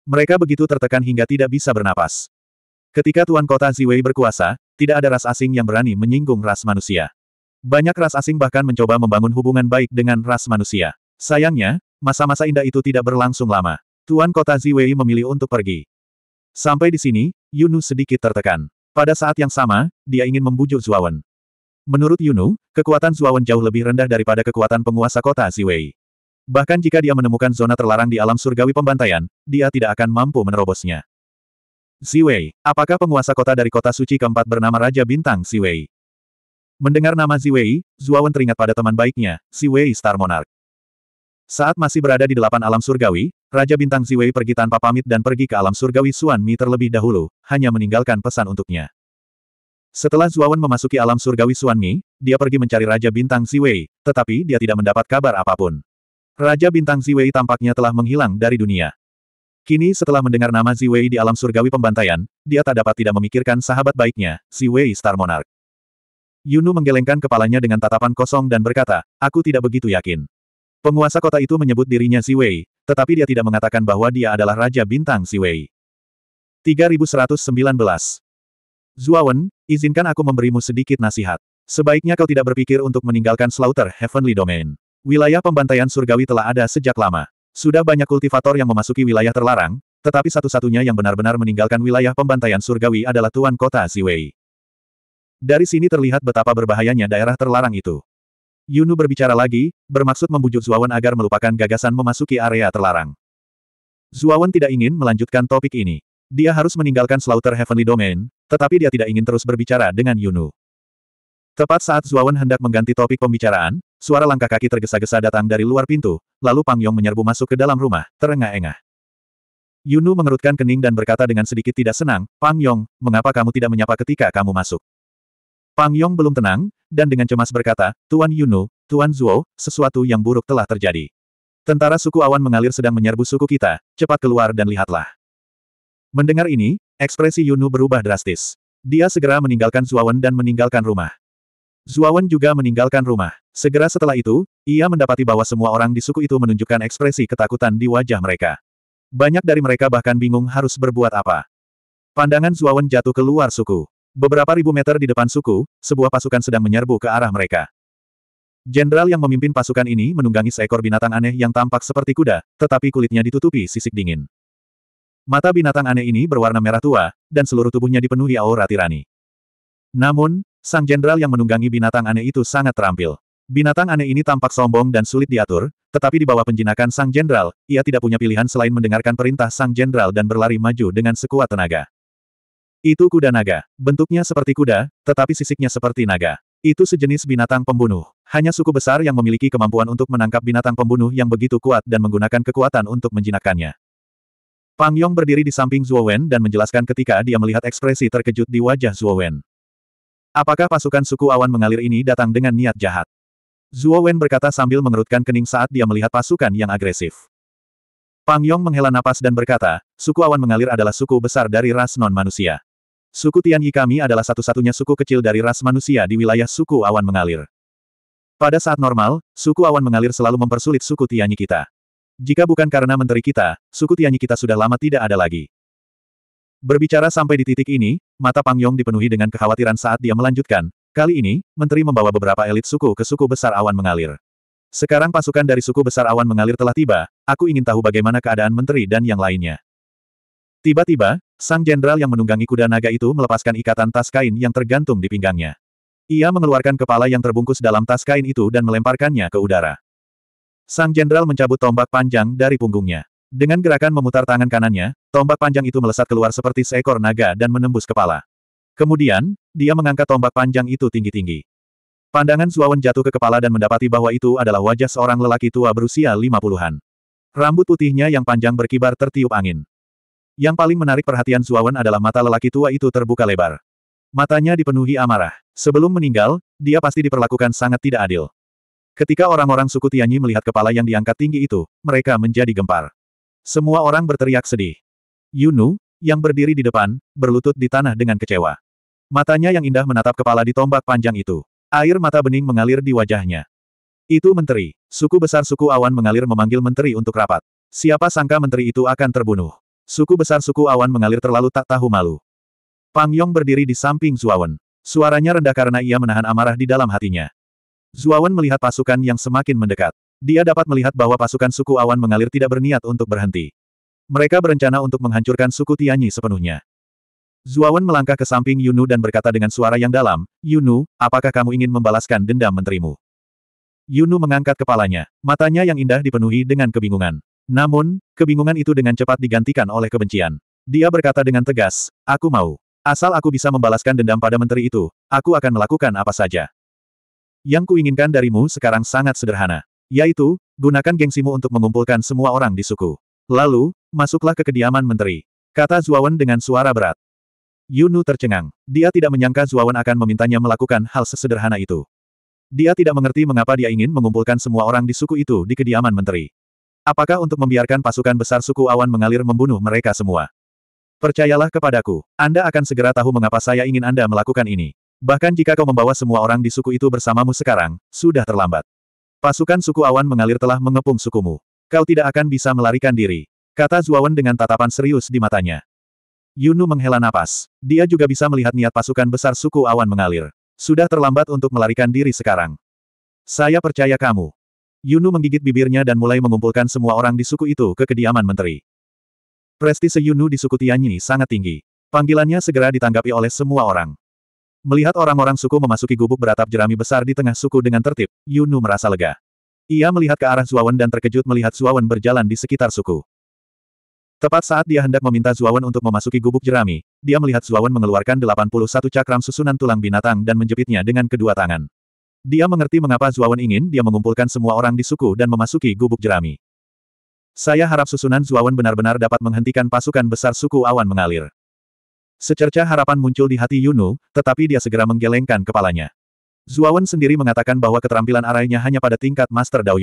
Mereka begitu tertekan hingga tidak bisa bernapas. Ketika Tuan Kota Ziwei berkuasa, tidak ada ras asing yang berani menyinggung ras manusia. Banyak ras asing bahkan mencoba membangun hubungan baik dengan ras manusia. Sayangnya, masa-masa indah itu tidak berlangsung lama. Tuan Kota Ziwei memilih untuk pergi. Sampai di sini, Yunu sedikit tertekan. Pada saat yang sama, dia ingin membujuk Zuawan. Menurut Yunu, kekuatan Zuawan jauh lebih rendah daripada kekuatan penguasa kota Ziwei. Bahkan jika dia menemukan zona terlarang di alam surgawi pembantaian, dia tidak akan mampu menerobosnya. Ziwei, apakah penguasa kota dari kota suci keempat bernama Raja Bintang Ziwei? Mendengar nama Ziwei, Zuawan teringat pada teman baiknya, Ziwei Star Monarch. Saat masih berada di delapan alam surgawi, Raja Bintang Ziwei pergi tanpa pamit dan pergi ke alam surgawi Suan Mi terlebih dahulu, hanya meninggalkan pesan untuknya. Setelah Zuawan memasuki alam surgawi Suan Mi, dia pergi mencari Raja Bintang Ziwei, tetapi dia tidak mendapat kabar apapun. Raja Bintang Ziwei tampaknya telah menghilang dari dunia. Kini setelah mendengar nama Ziwei di alam surgawi pembantaian, dia tak dapat tidak memikirkan sahabat baiknya, Ziwei Star Monarch. Yunu menggelengkan kepalanya dengan tatapan kosong dan berkata, aku tidak begitu yakin. Penguasa kota itu menyebut dirinya Ziwei, tetapi dia tidak mengatakan bahwa dia adalah Raja Bintang Ziwei. 3119 Zuawan, izinkan aku memberimu sedikit nasihat. Sebaiknya kau tidak berpikir untuk meninggalkan Slaughter Heavenly Domain. Wilayah pembantaian surgawi telah ada sejak lama. Sudah banyak kultivator yang memasuki wilayah terlarang, tetapi satu-satunya yang benar-benar meninggalkan wilayah pembantaian surgawi adalah Tuan Kota Ziwei. Dari sini terlihat betapa berbahayanya daerah terlarang itu. Yunu berbicara lagi, bermaksud membujuk Zuawan agar melupakan gagasan memasuki area terlarang. Zuawan tidak ingin melanjutkan topik ini. Dia harus meninggalkan Slaughter Heavenly Domain, tetapi dia tidak ingin terus berbicara dengan Yunu. Tepat saat Zuawan hendak mengganti topik pembicaraan, Suara langkah kaki tergesa-gesa datang dari luar pintu, lalu Pang Yong menyerbu masuk ke dalam rumah, terengah-engah. Yunu mengerutkan kening dan berkata dengan sedikit tidak senang, Pang Yong, mengapa kamu tidak menyapa ketika kamu masuk? Pang Yong belum tenang, dan dengan cemas berkata, Tuan Yunu, Tuan Zuo, sesuatu yang buruk telah terjadi. Tentara suku awan mengalir sedang menyerbu suku kita, cepat keluar dan lihatlah. Mendengar ini, ekspresi Yunu berubah drastis. Dia segera meninggalkan Zuawan dan meninggalkan rumah. Zuawan juga meninggalkan rumah. Segera setelah itu, ia mendapati bahwa semua orang di suku itu menunjukkan ekspresi ketakutan di wajah mereka. Banyak dari mereka bahkan bingung harus berbuat apa. Pandangan Zuawan jatuh ke luar suku. Beberapa ribu meter di depan suku, sebuah pasukan sedang menyerbu ke arah mereka. Jenderal yang memimpin pasukan ini menunggangi seekor binatang aneh yang tampak seperti kuda, tetapi kulitnya ditutupi sisik dingin. Mata binatang aneh ini berwarna merah tua, dan seluruh tubuhnya dipenuhi aura tirani. Namun, Sang jenderal yang menunggangi binatang aneh itu sangat terampil. Binatang aneh ini tampak sombong dan sulit diatur, tetapi di bawah penjinakan sang jenderal, ia tidak punya pilihan selain mendengarkan perintah sang jenderal dan berlari maju dengan sekuat tenaga. Itu kuda naga. Bentuknya seperti kuda, tetapi sisiknya seperti naga. Itu sejenis binatang pembunuh. Hanya suku besar yang memiliki kemampuan untuk menangkap binatang pembunuh yang begitu kuat dan menggunakan kekuatan untuk menjinakkannya. Pang Yong berdiri di samping Zhuo Wen dan menjelaskan ketika dia melihat ekspresi terkejut di wajah Zhuo Wen. Apakah pasukan suku awan mengalir ini datang dengan niat jahat? Zuo Wen berkata sambil mengerutkan kening saat dia melihat pasukan yang agresif. Pang Yong menghela napas dan berkata, suku awan mengalir adalah suku besar dari ras non-manusia. Suku Tianyi kami adalah satu-satunya suku kecil dari ras manusia di wilayah suku awan mengalir. Pada saat normal, suku awan mengalir selalu mempersulit suku Tianyi kita. Jika bukan karena menteri kita, suku Tianyi kita sudah lama tidak ada lagi. Berbicara sampai di titik ini, mata Pang Yong dipenuhi dengan kekhawatiran saat dia melanjutkan, kali ini, menteri membawa beberapa elit suku ke suku besar awan mengalir. Sekarang pasukan dari suku besar awan mengalir telah tiba, aku ingin tahu bagaimana keadaan menteri dan yang lainnya. Tiba-tiba, sang jenderal yang menunggangi kuda naga itu melepaskan ikatan tas kain yang tergantung di pinggangnya. Ia mengeluarkan kepala yang terbungkus dalam tas kain itu dan melemparkannya ke udara. Sang jenderal mencabut tombak panjang dari punggungnya. Dengan gerakan memutar tangan kanannya, tombak panjang itu melesat keluar seperti seekor naga dan menembus kepala. Kemudian, dia mengangkat tombak panjang itu tinggi-tinggi. Pandangan Suawan jatuh ke kepala dan mendapati bahwa itu adalah wajah seorang lelaki tua berusia lima puluhan. Rambut putihnya yang panjang berkibar tertiup angin. Yang paling menarik perhatian Suawan adalah mata lelaki tua itu terbuka lebar. Matanya dipenuhi amarah. Sebelum meninggal, dia pasti diperlakukan sangat tidak adil. Ketika orang-orang suku Tianyi melihat kepala yang diangkat tinggi itu, mereka menjadi gempar. Semua orang berteriak sedih. Yunu, yang berdiri di depan, berlutut di tanah dengan kecewa. Matanya yang indah menatap kepala di tombak panjang itu. Air mata bening mengalir di wajahnya. Itu menteri. Suku besar suku awan mengalir memanggil menteri untuk rapat. Siapa sangka menteri itu akan terbunuh. Suku besar suku awan mengalir terlalu tak tahu malu. Pang Yong berdiri di samping Zuawan. Suaranya rendah karena ia menahan amarah di dalam hatinya. Zuawan melihat pasukan yang semakin mendekat. Dia dapat melihat bahwa pasukan suku awan mengalir tidak berniat untuk berhenti. Mereka berencana untuk menghancurkan suku Tianyi sepenuhnya. Zuawan melangkah ke samping Yunu dan berkata dengan suara yang dalam, Yunu, apakah kamu ingin membalaskan dendam menterimu? Yunu mengangkat kepalanya, matanya yang indah dipenuhi dengan kebingungan. Namun, kebingungan itu dengan cepat digantikan oleh kebencian. Dia berkata dengan tegas, aku mau. Asal aku bisa membalaskan dendam pada menteri itu, aku akan melakukan apa saja. Yang kuinginkan darimu sekarang sangat sederhana. Yaitu, gunakan gengsimu untuk mengumpulkan semua orang di suku. Lalu, masuklah ke kediaman menteri. Kata Zuawan dengan suara berat. Yunu tercengang. Dia tidak menyangka Zuawan akan memintanya melakukan hal sesederhana itu. Dia tidak mengerti mengapa dia ingin mengumpulkan semua orang di suku itu di kediaman menteri. Apakah untuk membiarkan pasukan besar suku awan mengalir membunuh mereka semua? Percayalah kepadaku, Anda akan segera tahu mengapa saya ingin Anda melakukan ini. Bahkan jika kau membawa semua orang di suku itu bersamamu sekarang, sudah terlambat. Pasukan suku awan mengalir telah mengepung sukumu. Kau tidak akan bisa melarikan diri. Kata Zuawan dengan tatapan serius di matanya. Yunu menghela napas. Dia juga bisa melihat niat pasukan besar suku awan mengalir. Sudah terlambat untuk melarikan diri sekarang. Saya percaya kamu. Yunu menggigit bibirnya dan mulai mengumpulkan semua orang di suku itu ke kediaman menteri. Prestise Yunu di suku Tianyi sangat tinggi. Panggilannya segera ditanggapi oleh semua orang. Melihat orang-orang suku memasuki gubuk beratap jerami besar di tengah suku dengan tertib, Yunu merasa lega. Ia melihat ke arah Zuawan dan terkejut melihat Zuawan berjalan di sekitar suku. Tepat saat dia hendak meminta Zuawan untuk memasuki gubuk jerami, dia melihat Zuawan mengeluarkan 81 cakram susunan tulang binatang dan menjepitnya dengan kedua tangan. Dia mengerti mengapa Zuawan ingin dia mengumpulkan semua orang di suku dan memasuki gubuk jerami. Saya harap susunan Zuawan benar-benar dapat menghentikan pasukan besar suku awan mengalir. Secerca harapan muncul di hati Yunu, tetapi dia segera menggelengkan kepalanya. Zuawan sendiri mengatakan bahwa keterampilan arainya hanya pada tingkat Master Dao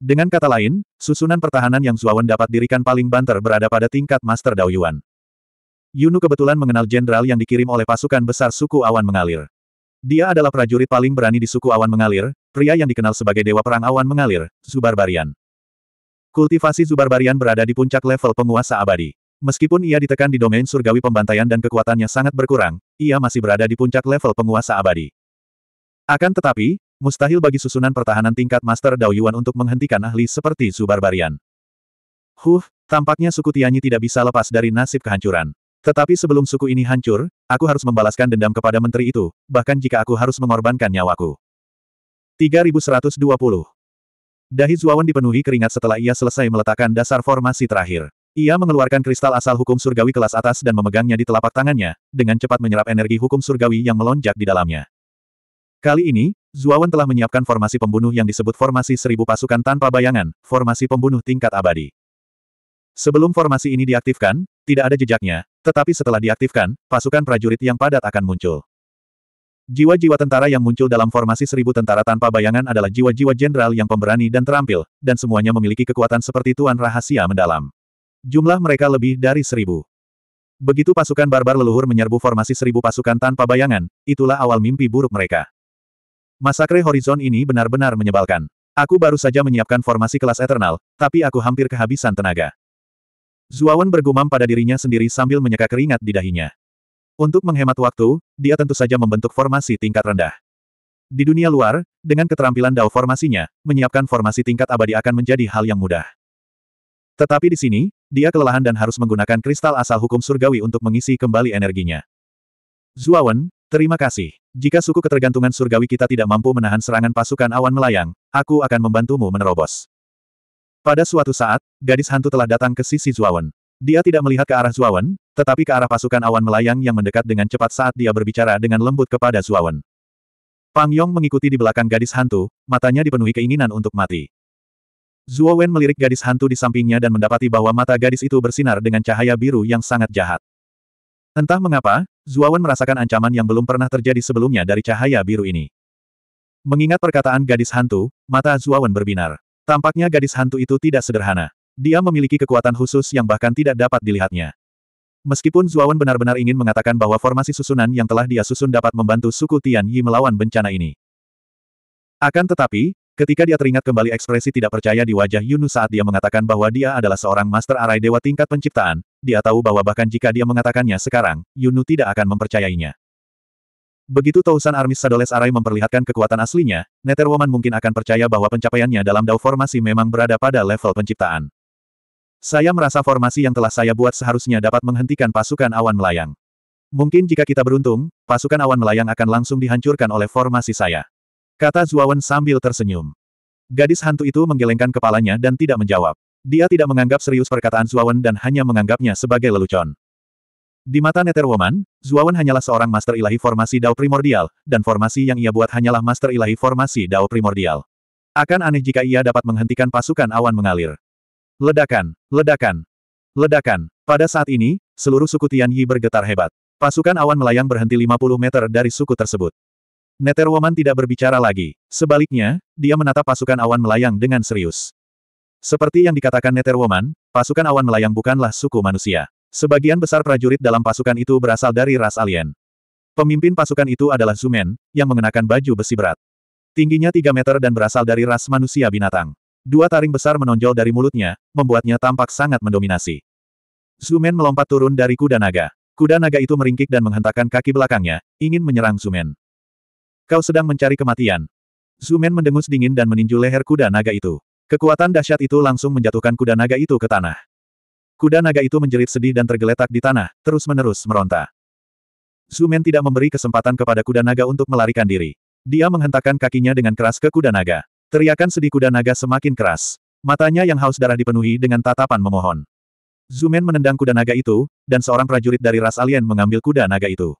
Dengan kata lain, susunan pertahanan yang Zuawan dapat dirikan paling banter berada pada tingkat Master Dao Yunu kebetulan mengenal jenderal yang dikirim oleh pasukan besar suku Awan Mengalir. Dia adalah prajurit paling berani di suku Awan Mengalir, pria yang dikenal sebagai Dewa Perang Awan Mengalir, Zubarbarian. Kultivasi Zubarbarian berada di puncak level penguasa abadi. Meskipun ia ditekan di domain surgawi pembantaian dan kekuatannya sangat berkurang, ia masih berada di puncak level penguasa abadi. Akan tetapi, mustahil bagi susunan pertahanan tingkat Master Dao Yuan untuk menghentikan ahli seperti Barbarian. Huh, tampaknya suku Tianyi tidak bisa lepas dari nasib kehancuran. Tetapi sebelum suku ini hancur, aku harus membalaskan dendam kepada menteri itu, bahkan jika aku harus mengorbankan nyawaku. 3120 Dahi Zuawan dipenuhi keringat setelah ia selesai meletakkan dasar formasi terakhir. Ia mengeluarkan kristal asal hukum surgawi kelas atas dan memegangnya di telapak tangannya, dengan cepat menyerap energi hukum surgawi yang melonjak di dalamnya. Kali ini, Zuawan telah menyiapkan formasi pembunuh yang disebut formasi seribu pasukan tanpa bayangan, formasi pembunuh tingkat abadi. Sebelum formasi ini diaktifkan, tidak ada jejaknya, tetapi setelah diaktifkan, pasukan prajurit yang padat akan muncul. Jiwa-jiwa tentara yang muncul dalam formasi seribu tentara tanpa bayangan adalah jiwa-jiwa jenderal yang pemberani dan terampil, dan semuanya memiliki kekuatan seperti Tuan Rahasia Mendalam. Jumlah mereka lebih dari seribu. Begitu pasukan barbar leluhur menyerbu formasi seribu pasukan tanpa bayangan, itulah awal mimpi buruk mereka. Masakre Horizon ini benar-benar menyebalkan. Aku baru saja menyiapkan formasi kelas Eternal, tapi aku hampir kehabisan tenaga. Zuawan bergumam pada dirinya sendiri sambil menyeka keringat di dahinya. Untuk menghemat waktu, dia tentu saja membentuk formasi tingkat rendah. Di dunia luar, dengan keterampilan dao formasinya, menyiapkan formasi tingkat abadi akan menjadi hal yang mudah. Tetapi di sini, dia kelelahan dan harus menggunakan kristal asal hukum surgawi untuk mengisi kembali energinya. Zuawan, terima kasih. Jika suku ketergantungan surgawi kita tidak mampu menahan serangan pasukan awan melayang, aku akan membantumu menerobos. Pada suatu saat, gadis hantu telah datang ke sisi Zuawan. Dia tidak melihat ke arah Zuawan, tetapi ke arah pasukan awan melayang yang mendekat dengan cepat saat dia berbicara dengan lembut kepada Zuawan. Pang Yong mengikuti di belakang gadis hantu, matanya dipenuhi keinginan untuk mati. Zuo Wen melirik gadis hantu di sampingnya dan mendapati bahwa mata gadis itu bersinar dengan cahaya biru yang sangat jahat. Entah mengapa, Zuo Wen merasakan ancaman yang belum pernah terjadi sebelumnya dari cahaya biru ini. Mengingat perkataan gadis hantu, mata Zuo Wen berbinar. Tampaknya gadis hantu itu tidak sederhana. Dia memiliki kekuatan khusus yang bahkan tidak dapat dilihatnya. Meskipun Wen benar-benar ingin mengatakan bahwa formasi susunan yang telah dia susun dapat membantu suku Tian Yi melawan bencana ini. Akan tetapi, Ketika dia teringat kembali ekspresi tidak percaya di wajah Yunus saat dia mengatakan bahwa dia adalah seorang master arai dewa tingkat penciptaan, dia tahu bahwa bahkan jika dia mengatakannya sekarang, Yunu tidak akan mempercayainya. Begitu Tausan Armis Sadoles Arai memperlihatkan kekuatan aslinya, Netherwoman mungkin akan percaya bahwa pencapaiannya dalam Dao Formasi memang berada pada level penciptaan. Saya merasa formasi yang telah saya buat seharusnya dapat menghentikan pasukan awan melayang. Mungkin jika kita beruntung, pasukan awan melayang akan langsung dihancurkan oleh formasi saya. Kata Zuawan sambil tersenyum. Gadis hantu itu menggelengkan kepalanya dan tidak menjawab. Dia tidak menganggap serius perkataan Zuawan dan hanya menganggapnya sebagai lelucon. Di mata Nether Woman, Zuawan hanyalah seorang master ilahi formasi Dao primordial, dan formasi yang ia buat hanyalah master ilahi formasi Dao primordial. Akan aneh jika ia dapat menghentikan pasukan awan mengalir. Ledakan, ledakan, ledakan. Pada saat ini, seluruh suku Tianyi bergetar hebat. Pasukan awan melayang berhenti 50 meter dari suku tersebut. Neterwoman tidak berbicara lagi. Sebaliknya, dia menatap pasukan awan melayang dengan serius. Seperti yang dikatakan Neterwoman, pasukan awan melayang bukanlah suku manusia. Sebagian besar prajurit dalam pasukan itu berasal dari ras alien. Pemimpin pasukan itu adalah Zumen, yang mengenakan baju besi berat. Tingginya 3 meter dan berasal dari ras manusia binatang. Dua taring besar menonjol dari mulutnya, membuatnya tampak sangat mendominasi. Zumen melompat turun dari kuda naga. Kuda naga itu meringkik dan menghentakkan kaki belakangnya, ingin menyerang Zumen. Kau sedang mencari kematian. Zumen mendengus dingin dan meninju leher kuda naga itu. Kekuatan dahsyat itu langsung menjatuhkan kuda naga itu ke tanah. Kuda naga itu menjerit sedih dan tergeletak di tanah, terus-menerus meronta. Zumen tidak memberi kesempatan kepada kuda naga untuk melarikan diri. Dia menghentakkan kakinya dengan keras ke kuda naga. Teriakan sedih kuda naga semakin keras. Matanya yang haus darah dipenuhi dengan tatapan memohon. Zumen menendang kuda naga itu, dan seorang prajurit dari ras alien mengambil kuda naga itu.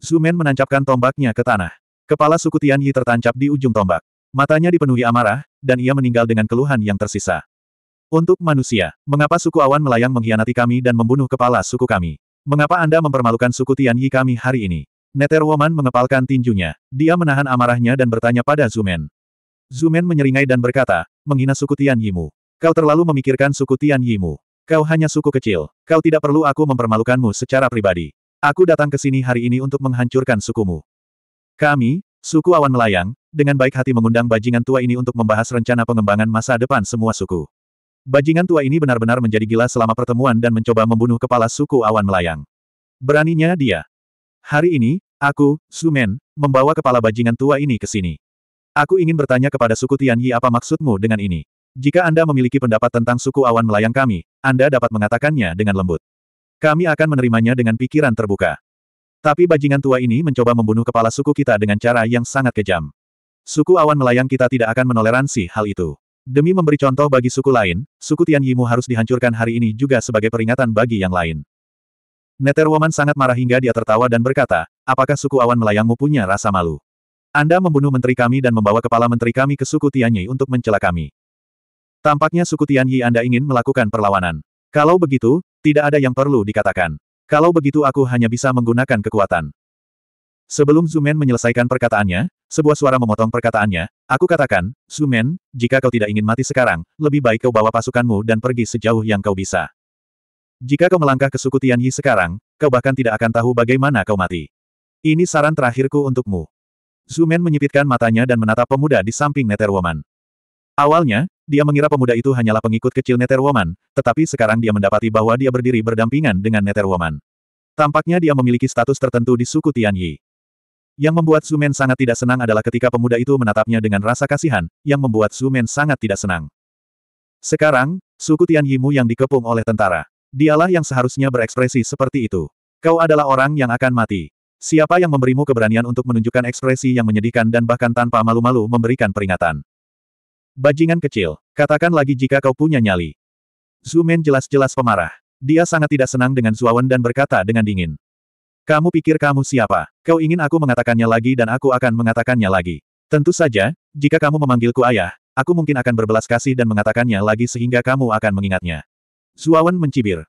Zumen menancapkan tombaknya ke tanah. Kepala suku Tian Yi tertancap di ujung tombak. Matanya dipenuhi amarah, dan ia meninggal dengan keluhan yang tersisa. Untuk manusia, mengapa suku awan melayang mengkhianati kami dan membunuh kepala suku kami? Mengapa Anda mempermalukan suku Tian Yi kami hari ini? Netero Woman mengepalkan tinjunya. Dia menahan amarahnya dan bertanya pada Zumen. Zumen menyeringai dan berkata, menghina suku Tian Yimu. Kau terlalu memikirkan suku Tian Yimu. Kau hanya suku kecil. Kau tidak perlu aku mempermalukanmu secara pribadi. Aku datang ke sini hari ini untuk menghancurkan sukumu. Kami, suku awan melayang, dengan baik hati mengundang bajingan tua ini untuk membahas rencana pengembangan masa depan semua suku. Bajingan tua ini benar-benar menjadi gila selama pertemuan dan mencoba membunuh kepala suku awan melayang. Beraninya dia. Hari ini, aku, Sumen, membawa kepala bajingan tua ini ke sini. Aku ingin bertanya kepada suku Tianyi apa maksudmu dengan ini. Jika Anda memiliki pendapat tentang suku awan melayang kami, Anda dapat mengatakannya dengan lembut. Kami akan menerimanya dengan pikiran terbuka. Tapi bajingan tua ini mencoba membunuh kepala suku kita dengan cara yang sangat kejam. Suku awan melayang kita tidak akan menoleransi hal itu. Demi memberi contoh bagi suku lain, suku Tian Yimu harus dihancurkan hari ini juga sebagai peringatan bagi yang lain. Netherwoman sangat marah hingga dia tertawa dan berkata, apakah suku awan melayangmu punya rasa malu? Anda membunuh menteri kami dan membawa kepala menteri kami ke suku Tianyi untuk mencela kami. Tampaknya suku Tianyi Anda ingin melakukan perlawanan. Kalau begitu, tidak ada yang perlu dikatakan. Kalau begitu aku hanya bisa menggunakan kekuatan. Sebelum Zumen menyelesaikan perkataannya, sebuah suara memotong perkataannya, aku katakan, Zumen, jika kau tidak ingin mati sekarang, lebih baik kau bawa pasukanmu dan pergi sejauh yang kau bisa. Jika kau melangkah ke suku Tianyi sekarang, kau bahkan tidak akan tahu bagaimana kau mati. Ini saran terakhirku untukmu. Zumen menyipitkan matanya dan menatap pemuda di samping Netherwoman. Awalnya, dia mengira pemuda itu hanyalah pengikut kecil Netherwoman, tetapi sekarang dia mendapati bahwa dia berdiri berdampingan dengan Netherwoman. Tampaknya dia memiliki status tertentu di suku Tianyi. Yang membuat Sumen sangat tidak senang adalah ketika pemuda itu menatapnya dengan rasa kasihan, yang membuat Sumen sangat tidak senang. Sekarang, suku Tianyimu yang dikepung oleh tentara. Dialah yang seharusnya berekspresi seperti itu. Kau adalah orang yang akan mati. Siapa yang memberimu keberanian untuk menunjukkan ekspresi yang menyedihkan dan bahkan tanpa malu-malu memberikan peringatan? Bajingan kecil, katakan lagi jika kau punya nyali. Zumen jelas-jelas pemarah. Dia sangat tidak senang dengan Zuawan dan berkata dengan dingin. Kamu pikir kamu siapa? Kau ingin aku mengatakannya lagi dan aku akan mengatakannya lagi. Tentu saja, jika kamu memanggilku ayah, aku mungkin akan berbelas kasih dan mengatakannya lagi sehingga kamu akan mengingatnya. Zuawan mencibir.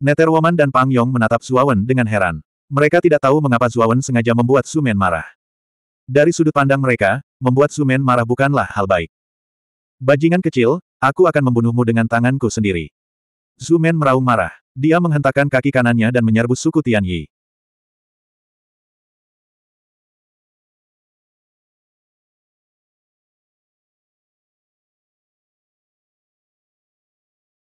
Neterwoman dan Pang Yong menatap Zuawan dengan heran. Mereka tidak tahu mengapa Zuawan sengaja membuat Sumen marah. Dari sudut pandang mereka, membuat Sumen marah bukanlah hal baik. Bajingan kecil, aku akan membunuhmu dengan tanganku sendiri. Zumen meraung marah. Dia menghentakkan kaki kanannya dan menyerbu suku Tianyi.